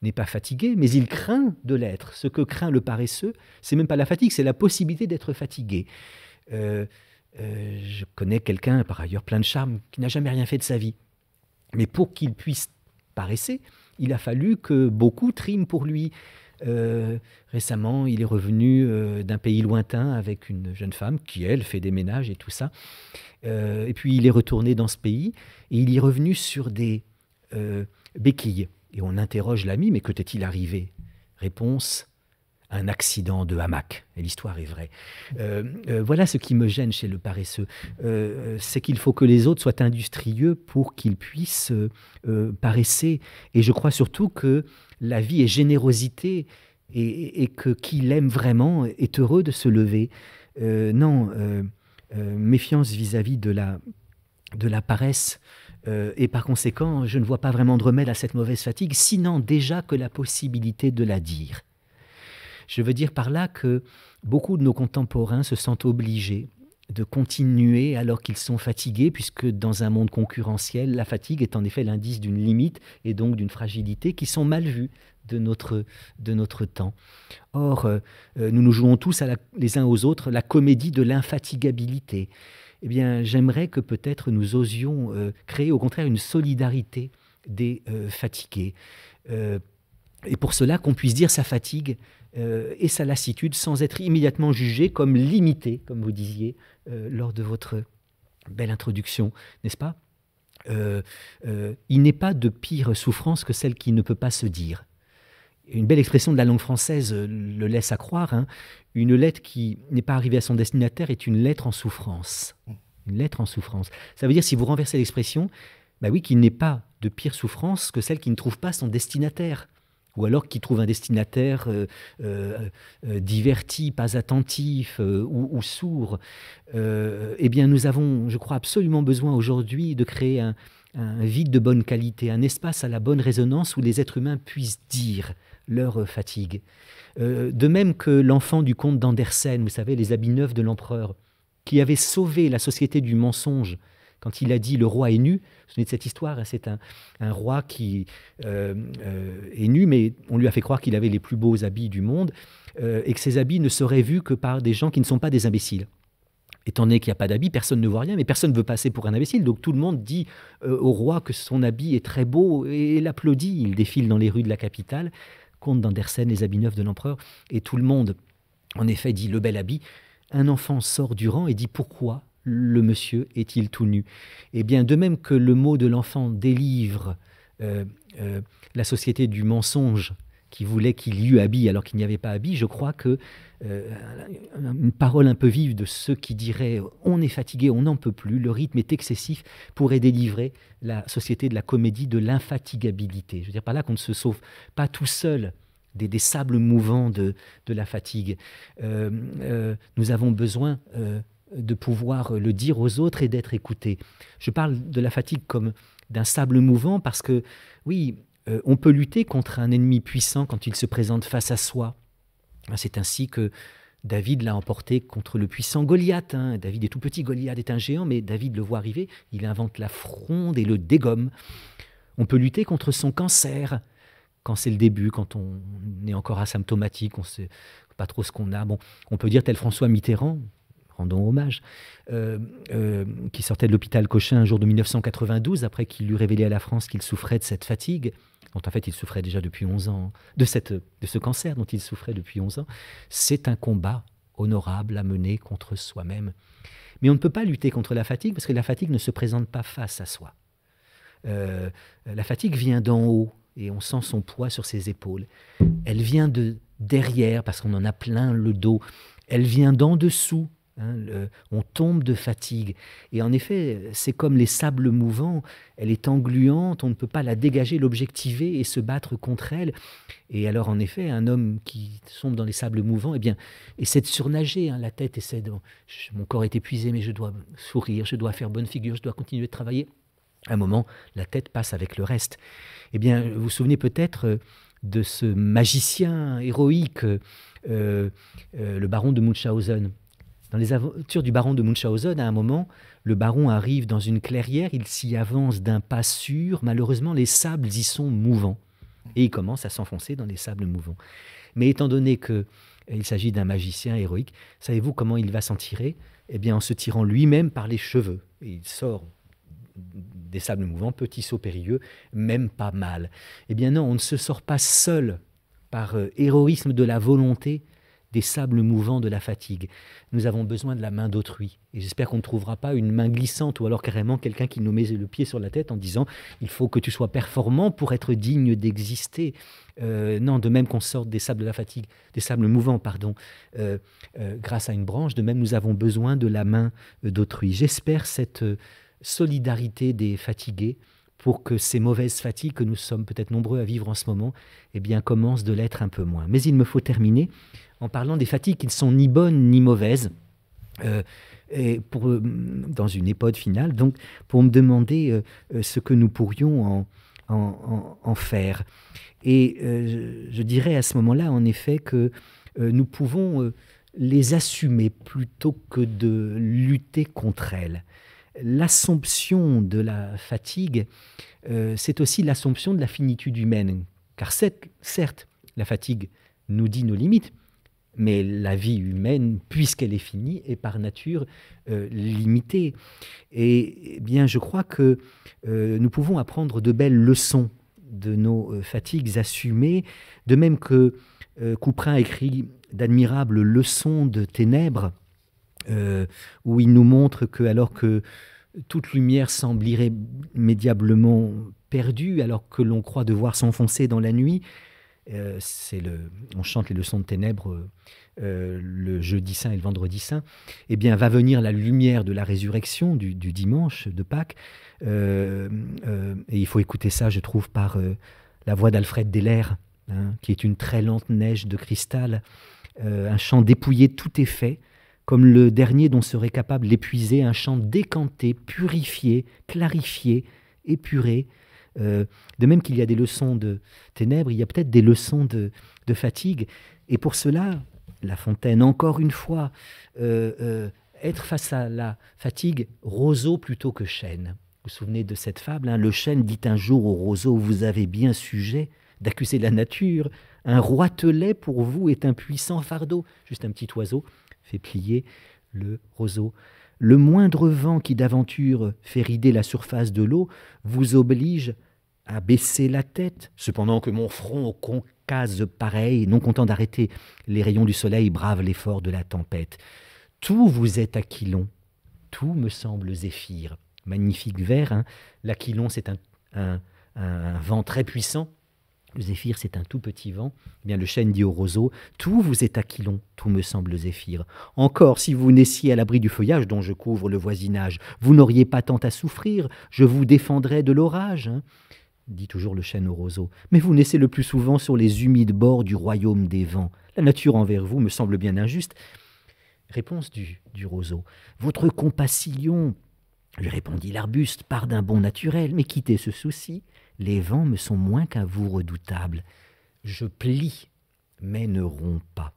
n'est pas fatigué, mais il craint de l'être. Ce que craint le paresseux, c'est même pas la fatigue, c'est la possibilité d'être fatigué. Euh, euh, je connais quelqu'un, par ailleurs plein de charme, qui n'a jamais rien fait de sa vie. Mais pour qu'il puisse paresser, il a fallu que beaucoup triment pour lui. Euh, récemment, il est revenu d'un pays lointain avec une jeune femme qui, elle, fait des ménages et tout ça. et puis, il est retourné dans ce pays et il est revenu sur des béquilles. Et on interroge l'ami, mais que t'est-il arrivé Réponse un accident de hamac. Et l'histoire est vraie. Euh, euh, voilà ce qui me gêne chez le paresseux. Euh, c'est qu'il faut que les autres soient industrieux pour qu'ils puissent paresser. Et je crois surtout que la vie est générosité et, que qui l'aime vraiment est heureux de se lever. non, méfiance vis-à-vis de, la, de la paresse. Euh, et par conséquent, je ne vois pas vraiment de remède à cette mauvaise fatigue, sinon déjà que la possibilité de la dire. Je veux dire par là que beaucoup de nos contemporains se sentent obligés de continuer alors qu'ils sont fatigués, puisque dans un monde concurrentiel, la fatigue est en effet l'indice d'une limite et donc d'une fragilité qui sont mal vues de notre, temps. Or, euh, euh, nous nous jouons tous les uns aux autres la comédie de l'infatigabilité eh bien, j'aimerais que peut-être nous osions euh, créer au contraire une solidarité des euh, fatigués. Euh, et pour cela, qu'on puisse dire sa fatigue et sa lassitude sans être immédiatement jugé comme limité, comme vous disiez lors de votre belle introduction, n'est-ce pas Il n'est pas de pire souffrance que celle qui ne peut pas se dire une belle expression de la langue française euh, le laisse à croire, hein. une lettre qui n'est pas arrivée à son destinataire est une lettre en souffrance. Une lettre en souffrance. Ça veut dire, si vous renversez l'expression, bah oui, qu'il n'est pas de pire souffrance que celle qui ne trouve pas son destinataire. Ou alors qui trouve un destinataire euh, euh, diverti, pas attentif ou, sourd. eh bien, nous avons, je crois, absolument besoin aujourd'hui de créer un vide de bonne qualité, un espace à la bonne résonance où les êtres humains puissent dire, leur euh, fatigue. Euh, de même que l'enfant du comte d'Andersen, vous savez, les habits neufs de l'empereur, qui avait sauvé la société du mensonge quand il a dit le roi est nu, vous de cette histoire, hein, c'est un, roi qui euh, est nu, mais on lui a fait croire qu'il avait les plus beaux habits du monde, et que ses habits ne seraient vus que par des gens qui ne sont pas des imbéciles. Étant donné qu'il n'y a pas d'habit, personne ne voit rien, mais personne ne veut passer pour un imbécile, donc tout le monde dit au roi que son habit est très beau et l'applaudit, il défile dans les rues de la capitale, Comte d'Andersen, Les habits neufs de l'empereur, et tout le monde, en effet, dit le bel habit. Un enfant sort du rang et dit pourquoi le monsieur est-il tout nu Eh bien, de même que le mot de l'enfant délivre euh, euh, la société du mensonge qui voulait qu'il y eût habit alors qu'il n'y avait pas habit, je crois que euh, une parole un peu vive de ceux qui diraient on est fatigué, on n'en peut plus, le rythme est excessif, pourrait délivrer la société de la comédie de l'infatigabilité. Je veux dire par là qu'on ne se sauve pas tout seul. Des, sables mouvants de, la fatigue. Euh, euh, nous avons besoin de pouvoir le dire aux autres et d'être écoutés. Je parle de la fatigue comme d'un sable mouvant parce que, oui, euh, on peut lutter contre un ennemi puissant quand il se présente face à soi. Ah, c'est ainsi que David l'a emporté contre le puissant Goliath. Hein. David est tout petit, Goliath est un géant, mais David le voit arriver, il invente la fronde et le dégomme. On peut lutter contre son cancer quand c'est le début, quand on est encore asymptomatique, on ne sait pas trop ce qu'on a. Bon, on peut dire tel François Mitterrand, rendons hommage, euh, euh, qui sortait de l'hôpital Cochin un jour de 1992 après qu'il lui révélé à la France qu'il souffrait de cette fatigue dont en fait il souffrait déjà depuis 11 ans, de, ce cancer dont il souffrait depuis 11 ans, c'est un combat honorable à mener contre soi-même. Mais on ne peut pas lutter contre la fatigue parce que la fatigue ne se présente pas face à soi. Euh, la fatigue vient d'en haut et on sent son poids sur ses épaules. Elle vient de derrière parce qu'on en a plein le dos. Elle vient d'en dessous Hein, on tombe de fatigue. Et en effet, c'est comme les sables mouvants, elle est engluante, on ne peut pas la dégager, l'objectiver et se battre contre elle. Et alors, en effet, un homme qui tombe dans les sables mouvants, eh bien, essaie de surnager, hein, la tête essaie de... mon corps est épuisé, mais je dois sourire, je dois faire bonne figure, je dois continuer de travailler. À un moment, la tête passe avec le reste. Eh bien, vous vous souvenez peut-être euh, de ce magicien héroïque, euh, euh, le baron de Munchausen dans les aventures du baron de Munchausen, à un moment, le baron arrive dans une clairière, il s'y avance d'un pas sûr, malheureusement les sables y sont mouvants, et il commence à s'enfoncer dans les sables mouvants. Mais étant donné que euh, il s'agit d'un magicien héroïque, savez-vous comment il va s'en tirer Eh bien en se tirant lui-même par les cheveux. Et il sort des sables mouvants, petit saut périlleux, même pas mal. Eh bien non, on ne se sort pas seul par euh, héroïsme de la volonté, des sables mouvants de la fatigue. Nous avons besoin de la main d'autrui. Et j'espère qu'on ne trouvera pas une main glissante ou alors carrément quelqu'un qui nous met le pied sur la tête en disant il faut que tu sois performant pour être digne d'exister. Euh, non, de même qu'on sorte des sables de la fatigue, des sables mouvants, pardon, euh, euh, grâce à une branche, de même nous avons besoin de la main d'autrui. J'espère cette solidarité des fatigués pour que ces mauvaises fatigues que nous sommes peut-être nombreux à vivre en ce moment, eh bien, commencent de l'être un peu moins. Mais il me faut terminer en parlant des fatigues qui ne sont ni bonnes ni mauvaises. Euh, et pour, euh, dans une époque finale, donc pour me demander euh, ce que nous pourrions en, faire. Et je dirais à ce moment-là, en effet, que nous pouvons les assumer plutôt que de lutter contre elles. L'assomption de la fatigue, c'est aussi l'assomption de la finitude humaine, car certes, la fatigue nous dit nos limites, mais la vie humaine, puisqu'elle est finie, est par nature euh, limitée. Et eh bien, je crois que euh, nous pouvons apprendre de belles leçons de nos euh, fatigues assumées, de même que Couperin écrit d'admirables leçons de ténèbres, où il nous montre que alors que toute lumière semble irrémédiablement perdue, alors que l'on croit devoir s'enfoncer dans la nuit, euh, c'est le, on chante les leçons de ténèbres euh, euh, le jeudi saint et le vendredi saint. Eh bien, va venir la lumière de la résurrection du, dimanche de Pâques. et il faut écouter ça, je trouve, par la voix d'Alfred Deller, hein, qui est une très lente neige de cristal, un chant dépouillé tout est fait, comme le dernier dont serait capable l'épuiser un chant décanté, purifié, clarifié, épuré. Euh, de même qu'il y a des leçons de ténèbres, il y a peut-être des leçons de, fatigue. Et pour cela, La Fontaine, encore une fois, euh, euh, être face à la fatigue, roseau plutôt que chêne. Vous vous souvenez de cette fable hein, Le chêne dit un jour au roseau Vous avez bien sujet d'accuser la nature. Un roitelet pour vous est un puissant fardeau. Juste un petit oiseau fait plier le roseau. Le moindre vent qui d'aventure fait rider la surface de l'eau vous oblige à baisser la tête, cependant que mon front au concase pareil, non content d'arrêter les rayons du soleil, brave l'effort de la tempête. Tout vous est aquilon, tout me semble zéphyr. Magnifique vers, hein. l'aquilon c'est un vent très puissant le zéphyr, c'est un tout petit vent. Eh bien, le chêne dit au roseau Tout vous est aquilon, tout me semble zéphyr. Encore, si vous naissiez à l'abri du feuillage dont je couvre le voisinage, vous n'auriez pas tant à souffrir, je vous défendrais de l'orage. Hein. Dit toujours le chêne au roseau Mais vous naissez le plus souvent sur les humides bords du royaume des vents. La nature envers vous me semble bien injuste. Réponse du, du roseau Votre compassion lui répondit l'arbuste, part d'un bon naturel, mais quittez ce souci les vents me sont moins qu'à vous redoutables. Je plie, mais ne romps pas.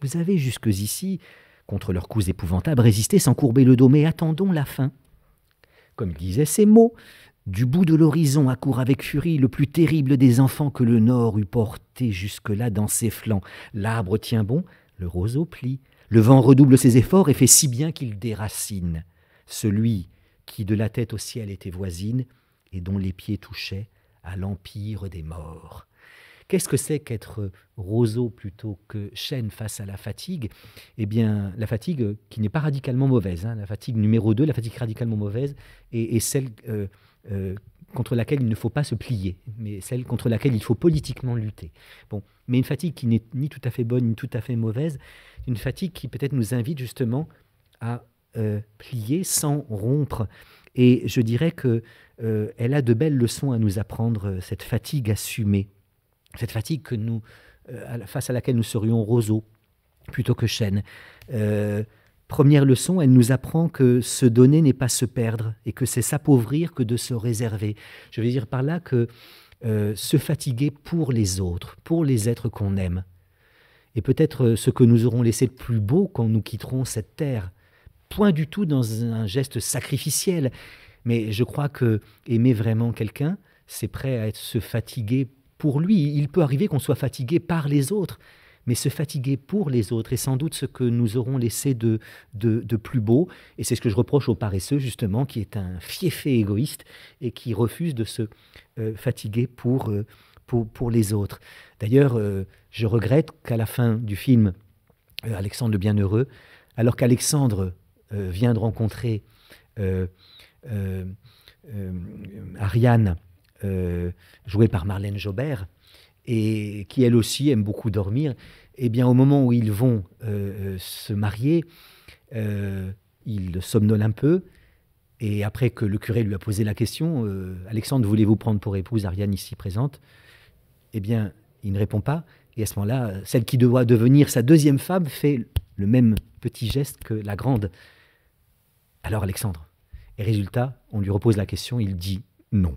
Vous avez jusque-ici, contre leurs coups épouvantables, résisté sans courber le dos, mais attendons la fin. Comme disaient ces mots, du bout de l'horizon accourt avec furie le plus terrible des enfants que le Nord eût porté jusque-là dans ses flancs. L'arbre tient bon, le roseau plie. Le vent redouble ses efforts et fait si bien qu'il déracine. Celui qui de la tête au ciel était voisine et dont les pieds touchaient à l'empire des morts. Qu'est-ce que c'est qu'être roseau plutôt que chêne face à la fatigue Eh bien, la fatigue qui n'est pas radicalement mauvaise, hein. la fatigue numéro 2, la fatigue radicalement mauvaise, est celle euh, euh, contre laquelle il ne faut pas se plier, mais celle contre laquelle il faut politiquement lutter. Bon, mais une fatigue qui n'est ni tout à fait bonne, ni tout à fait mauvaise, une fatigue qui peut-être nous invite justement à euh, plier sans rompre et je dirais que euh, elle a de belles leçons à nous apprendre, euh, cette fatigue assumée, cette fatigue que nous, euh, face à laquelle nous serions roseaux plutôt que chênes. première leçon, elle nous apprend que se donner n'est pas se perdre et que c'est s'appauvrir que de se réserver. Je veux dire par là que se fatiguer pour les autres, pour les êtres qu'on aime, et peut-être ce que nous aurons laissé de plus beau quand nous quitterons cette terre, point du tout dans un geste sacrificiel. Mais je crois que aimer vraiment quelqu'un, c'est prêt à être, se fatiguer pour lui. Il peut arriver qu'on soit fatigué par les autres, mais se fatiguer pour les autres est sans doute ce que nous aurons laissé de, de, plus beau. Et c'est ce que je reproche au paresseux, justement, qui est un fiefé égoïste et qui refuse de se euh, fatiguer euh, pour, pour, les autres. D'ailleurs, euh, je regrette qu'à la fin du film, Alexandre le Bienheureux, alors qu'Alexandre euh, vient de rencontrer euh, euh, Ariane, jouée par Marlène Jobert, et qui elle aussi aime beaucoup dormir, eh bien au moment où ils vont se marier, il somnole un peu. Et après que le curé lui a posé la question, Alexandre, voulez-vous prendre pour épouse Ariane ici présente Eh bien, il ne répond pas. Et à ce moment-là, celle qui doit devenir sa deuxième femme fait le même petit geste que la grande alors Alexandre Et résultat, on lui repose la question, il dit non.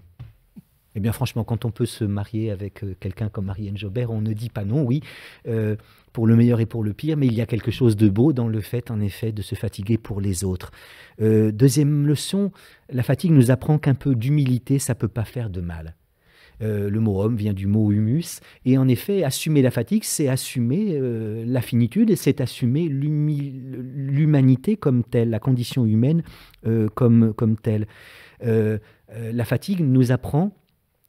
Eh bien, franchement, quand on peut se marier avec euh, quelqu'un comme Marianne Jobert, on ne dit pas non, oui, euh, pour le meilleur et pour le pire, mais il y a quelque chose de beau dans le fait, en effet, de se fatiguer pour les autres. Euh, deuxième leçon, la fatigue nous apprend qu'un peu d'humilité, ça peut pas faire de mal. Euh, le mot homme vient du mot humus. Et en effet, assumer la fatigue, c'est assumer euh, la finitude et c'est assumer l'humanité comme telle, la condition humaine euh, comme, comme telle. la fatigue nous apprend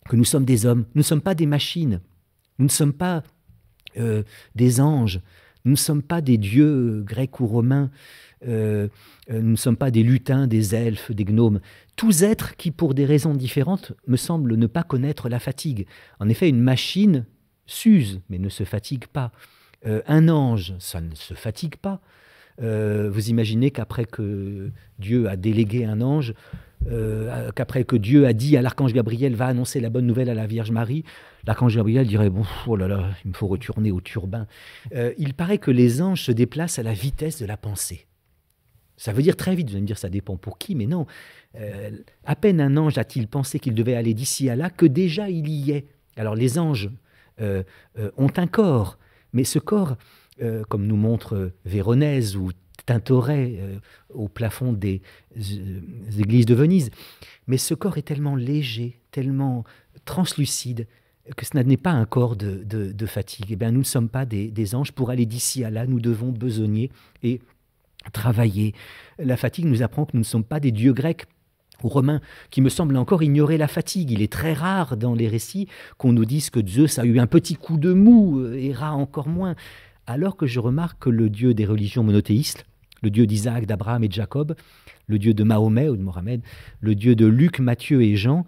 que nous sommes des hommes, nous ne sommes pas des machines, nous ne sommes pas des anges, nous ne sommes pas des dieux grecs ou romains. Euh, euh, nous ne sommes pas des lutins, des elfes, des gnomes. Tous êtres qui, pour des raisons différentes, me semblent ne pas connaître la fatigue. En effet, une machine s'use, mais ne se fatigue pas. Euh, un ange, ça ne se fatigue pas. vous imaginez qu'après que Dieu a délégué un ange, qu'après que Dieu a dit à l'archange Gabriel va annoncer la bonne nouvelle à la Vierge Marie, l'archange Gabriel dirait bon oh là là il me faut retourner au turbin. il paraît que les anges se déplacent à la vitesse de la pensée. Ça veut dire très vite, vous allez me dire, ça dépend pour qui, mais non. Euh, à peine un ange a-t-il pensé qu'il devait aller d'ici à là que déjà il y est. Alors les anges euh, euh, ont un corps, mais ce corps, comme nous montre Véronèse ou Tintoret au plafond des, églises de Venise, mais ce corps est tellement léger, tellement translucide, que ce n'est pas un corps de, fatigue. Eh bien, nous ne sommes pas des, des anges. Pour aller d'ici à là, nous devons besogner et travailler. La fatigue nous apprend que nous ne sommes pas des dieux grecs ou romains, qui me semblent encore ignorer la fatigue. Il est très rare dans les récits qu'on nous dise que Zeus a eu un petit coup de mou, euh, et Ra encore moins, alors que je remarque que le dieu des religions monothéistes, le dieu d'Isaac, d'Abraham et de Jacob, le dieu de Mahomet ou de Mohamed, le dieu de Luc, Matthieu et Jean,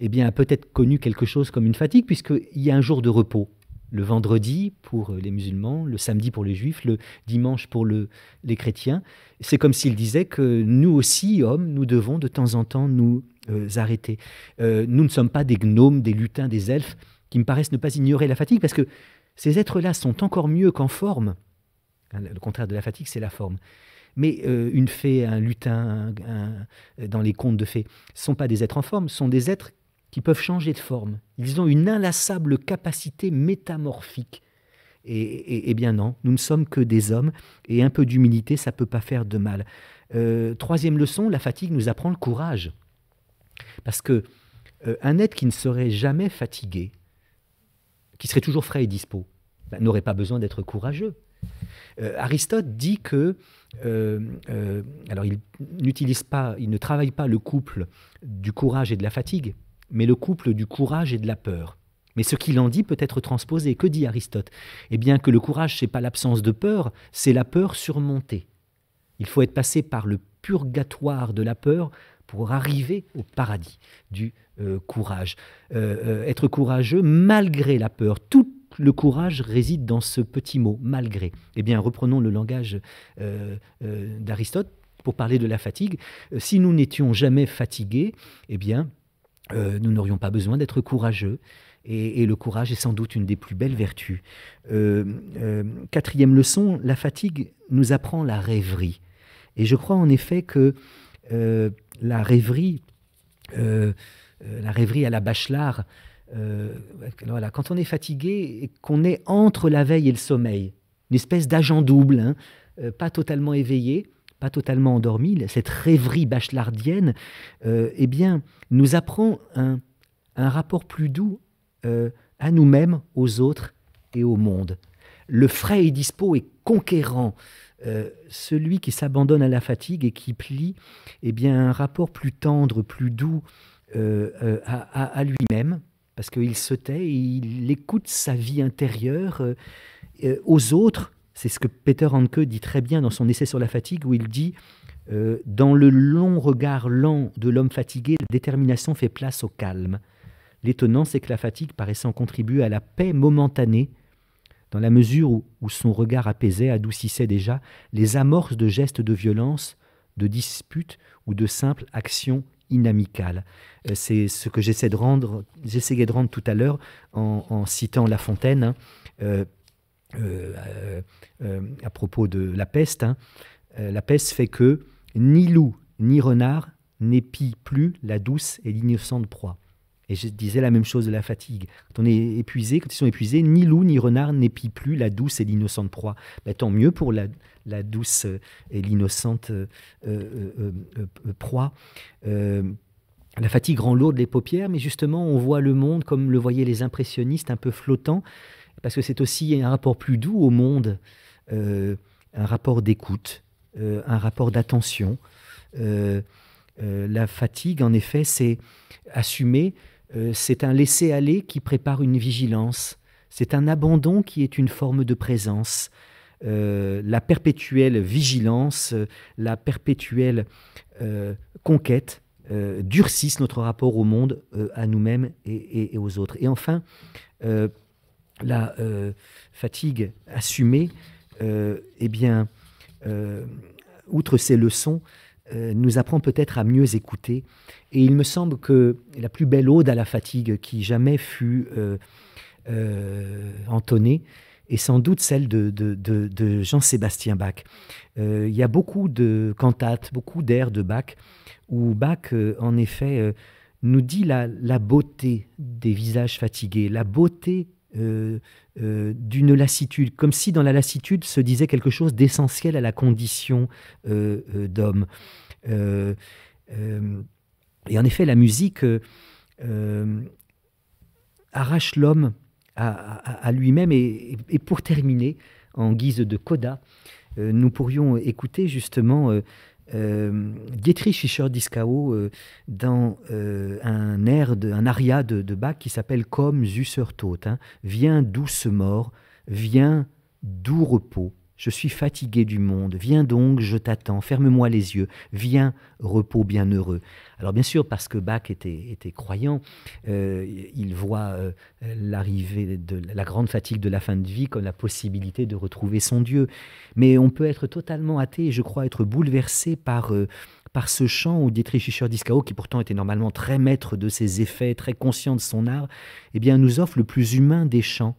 eh bien, a peut-être connu quelque chose comme une fatigue, puisqu'il y a un jour de repos le vendredi pour les musulmans, le samedi pour les juifs, le dimanche pour les chrétiens. C'est comme s'il disait que nous aussi, hommes, nous devons de temps en temps nous euh, arrêter. Euh, nous ne sommes pas des gnomes, des lutins, des elfes qui me paraissent ne pas ignorer la fatigue parce que ces êtres-là sont encore mieux qu'en forme. Hein, le contraire de la fatigue, c'est la forme. Mais euh, une fée, un lutin, dans les contes de fées, ne sont pas des êtres en forme, sont des êtres qui peuvent changer de forme. Ils ont une inlassable capacité métamorphique. Et, eh bien non, nous ne sommes que des hommes, et un peu d'humilité, ça ne peut pas faire de mal. Euh, troisième leçon, la fatigue nous apprend le courage. Parce que euh, un être qui ne serait jamais fatigué, qui serait toujours frais et dispo, ben, n'aurait pas besoin d'être courageux. Euh, Aristote dit que, alors il n'utilise pas, il ne travaille pas le couple du courage et de la fatigue, mais le couple du courage et de la peur. Mais ce qu'il en dit peut être transposé. Que dit Aristote Eh bien que le courage, c'est pas l'absence de peur, c'est la peur surmontée. Il faut être passé par le purgatoire de la peur pour arriver au paradis du euh, courage. Euh, euh, être courageux malgré la peur. Tout le courage réside dans ce petit mot, malgré. Eh bien, reprenons le langage d'Aristote pour parler de la fatigue. Si nous n'étions jamais fatigués, eh bien, euh, nous n'aurions pas besoin d'être courageux. Et, le courage est sans doute une des plus belles vertus. Euh, euh, quatrième leçon, la fatigue nous apprend la rêverie. Et je crois en effet que la rêverie, la rêverie à la bachelard, voilà, quand on est fatigué et qu'on est entre la veille et le sommeil, une espèce d'agent double, hein, pas totalement éveillé, pas totalement endormi, cette rêverie bachelardienne, euh, eh bien, nous apprend un, rapport plus doux euh, à nous-mêmes, aux autres et au monde. Le frais et dispo est conquérant. Euh, celui qui s'abandonne à la fatigue et qui plie, eh bien, un rapport plus tendre, plus doux à, lui-même, parce qu'il se tait, et il écoute sa vie intérieure, aux autres c'est ce que Peter Hanke dit très bien dans son essai sur la fatigue, où il dit euh, Dans le long regard lent de l'homme fatigué, la détermination fait place au calme. L'étonnant, c'est que la fatigue paraissant contribuer à la paix momentanée, dans la mesure où, son regard apaisait, adoucissait déjà les amorces de gestes de violence, de disputes ou de simples actions inamicales. Euh, c'est ce que j'essaie de rendre, j'essayais de rendre tout à l'heure en, citant La Fontaine. Hein. Euh, euh, euh, à propos de la peste, hein, euh, la peste fait que ni loup ni renard n'épient plus la douce et l'innocente proie. Et je disais la même chose de la fatigue. Quand on est épuisé, quand ils sont épuisés, ni loup ni renard n'épient plus la douce et l'innocente proie. Ben, tant mieux pour la, douce et l'innocente proie. la fatigue rend lourde les paupières, mais justement, on voit le monde comme le voyaient les impressionnistes, un peu flottant parce que c'est aussi un rapport plus doux au monde, euh, un rapport d'écoute, euh, un rapport d'attention. Euh, la fatigue, en effet, c'est assumer, c'est un laisser-aller qui prépare une vigilance, c'est un abandon qui est une forme de présence. la perpétuelle vigilance, la perpétuelle conquête durcissent notre rapport au monde, à nous-mêmes et, et, aux autres. Et enfin, la euh, fatigue assumée, euh, eh bien, euh, outre ces leçons, nous apprend peut-être à mieux écouter. Et il me semble que la plus belle ode à la fatigue qui jamais fut entonnée est sans doute celle de, de, Jean-Sébastien Bach. il y a beaucoup de cantates, beaucoup d'airs de Bach, où Bach, en effet, nous dit la, la beauté des visages fatigués, la beauté euh, euh, d'une lassitude, comme si dans la lassitude se disait quelque chose d'essentiel à la condition euh, d'homme. et en effet, la musique arrache l'homme à, lui-même. et, pour terminer, en guise de coda, nous pourrions écouter justement euh, Dietrich Fischer-Dieskau euh, dans euh, un air, un aria de, Bach qui s'appelle Comme Zusser Tot, hein, Viens douce mort, viens doux repos. Je suis fatigué du monde. Viens donc, je t'attends. Ferme-moi les yeux. Viens, repos bienheureux. Alors bien sûr, parce que Bach était, était croyant, euh, il voit euh, l'arrivée de la grande fatigue de la fin de vie comme la possibilité de retrouver son Dieu. Mais on peut être totalement athée et je crois être bouleversé par... Euh, par ce chant où Dietrich Fischer-Dieskau, qui pourtant était normalement très maître de ses effets, très conscient de son art, eh bien nous offre le plus humain des chants,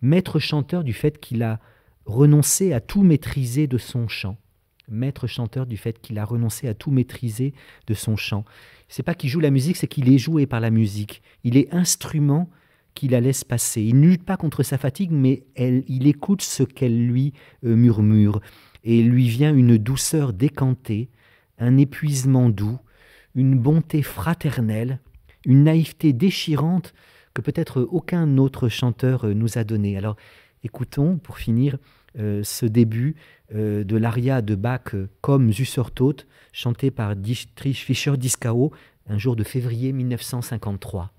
maître chanteur du fait qu'il a renoncer à tout maîtriser de son chant. Maître chanteur du fait qu'il a renoncé à tout maîtriser de son chant. C'est pas qu'il joue la musique, c'est qu'il est joué par la musique. Il est instrument qui la laisse passer. Il ne lutte pas contre sa fatigue, mais elle, il écoute ce qu'elle lui euh, murmure. Et lui vient une douceur décantée, un épuisement doux, une bonté fraternelle, une naïveté déchirante que peut-être aucun autre chanteur euh, nous a donnée. Alors, Écoutons, pour finir, euh, ce début euh, de l'aria de Bach euh, comme Zusortot, chanté par Dietrich Fischer-Dieskau un jour de février 1953.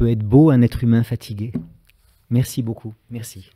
peut être beau un être humain fatigué. Merci beaucoup. Merci.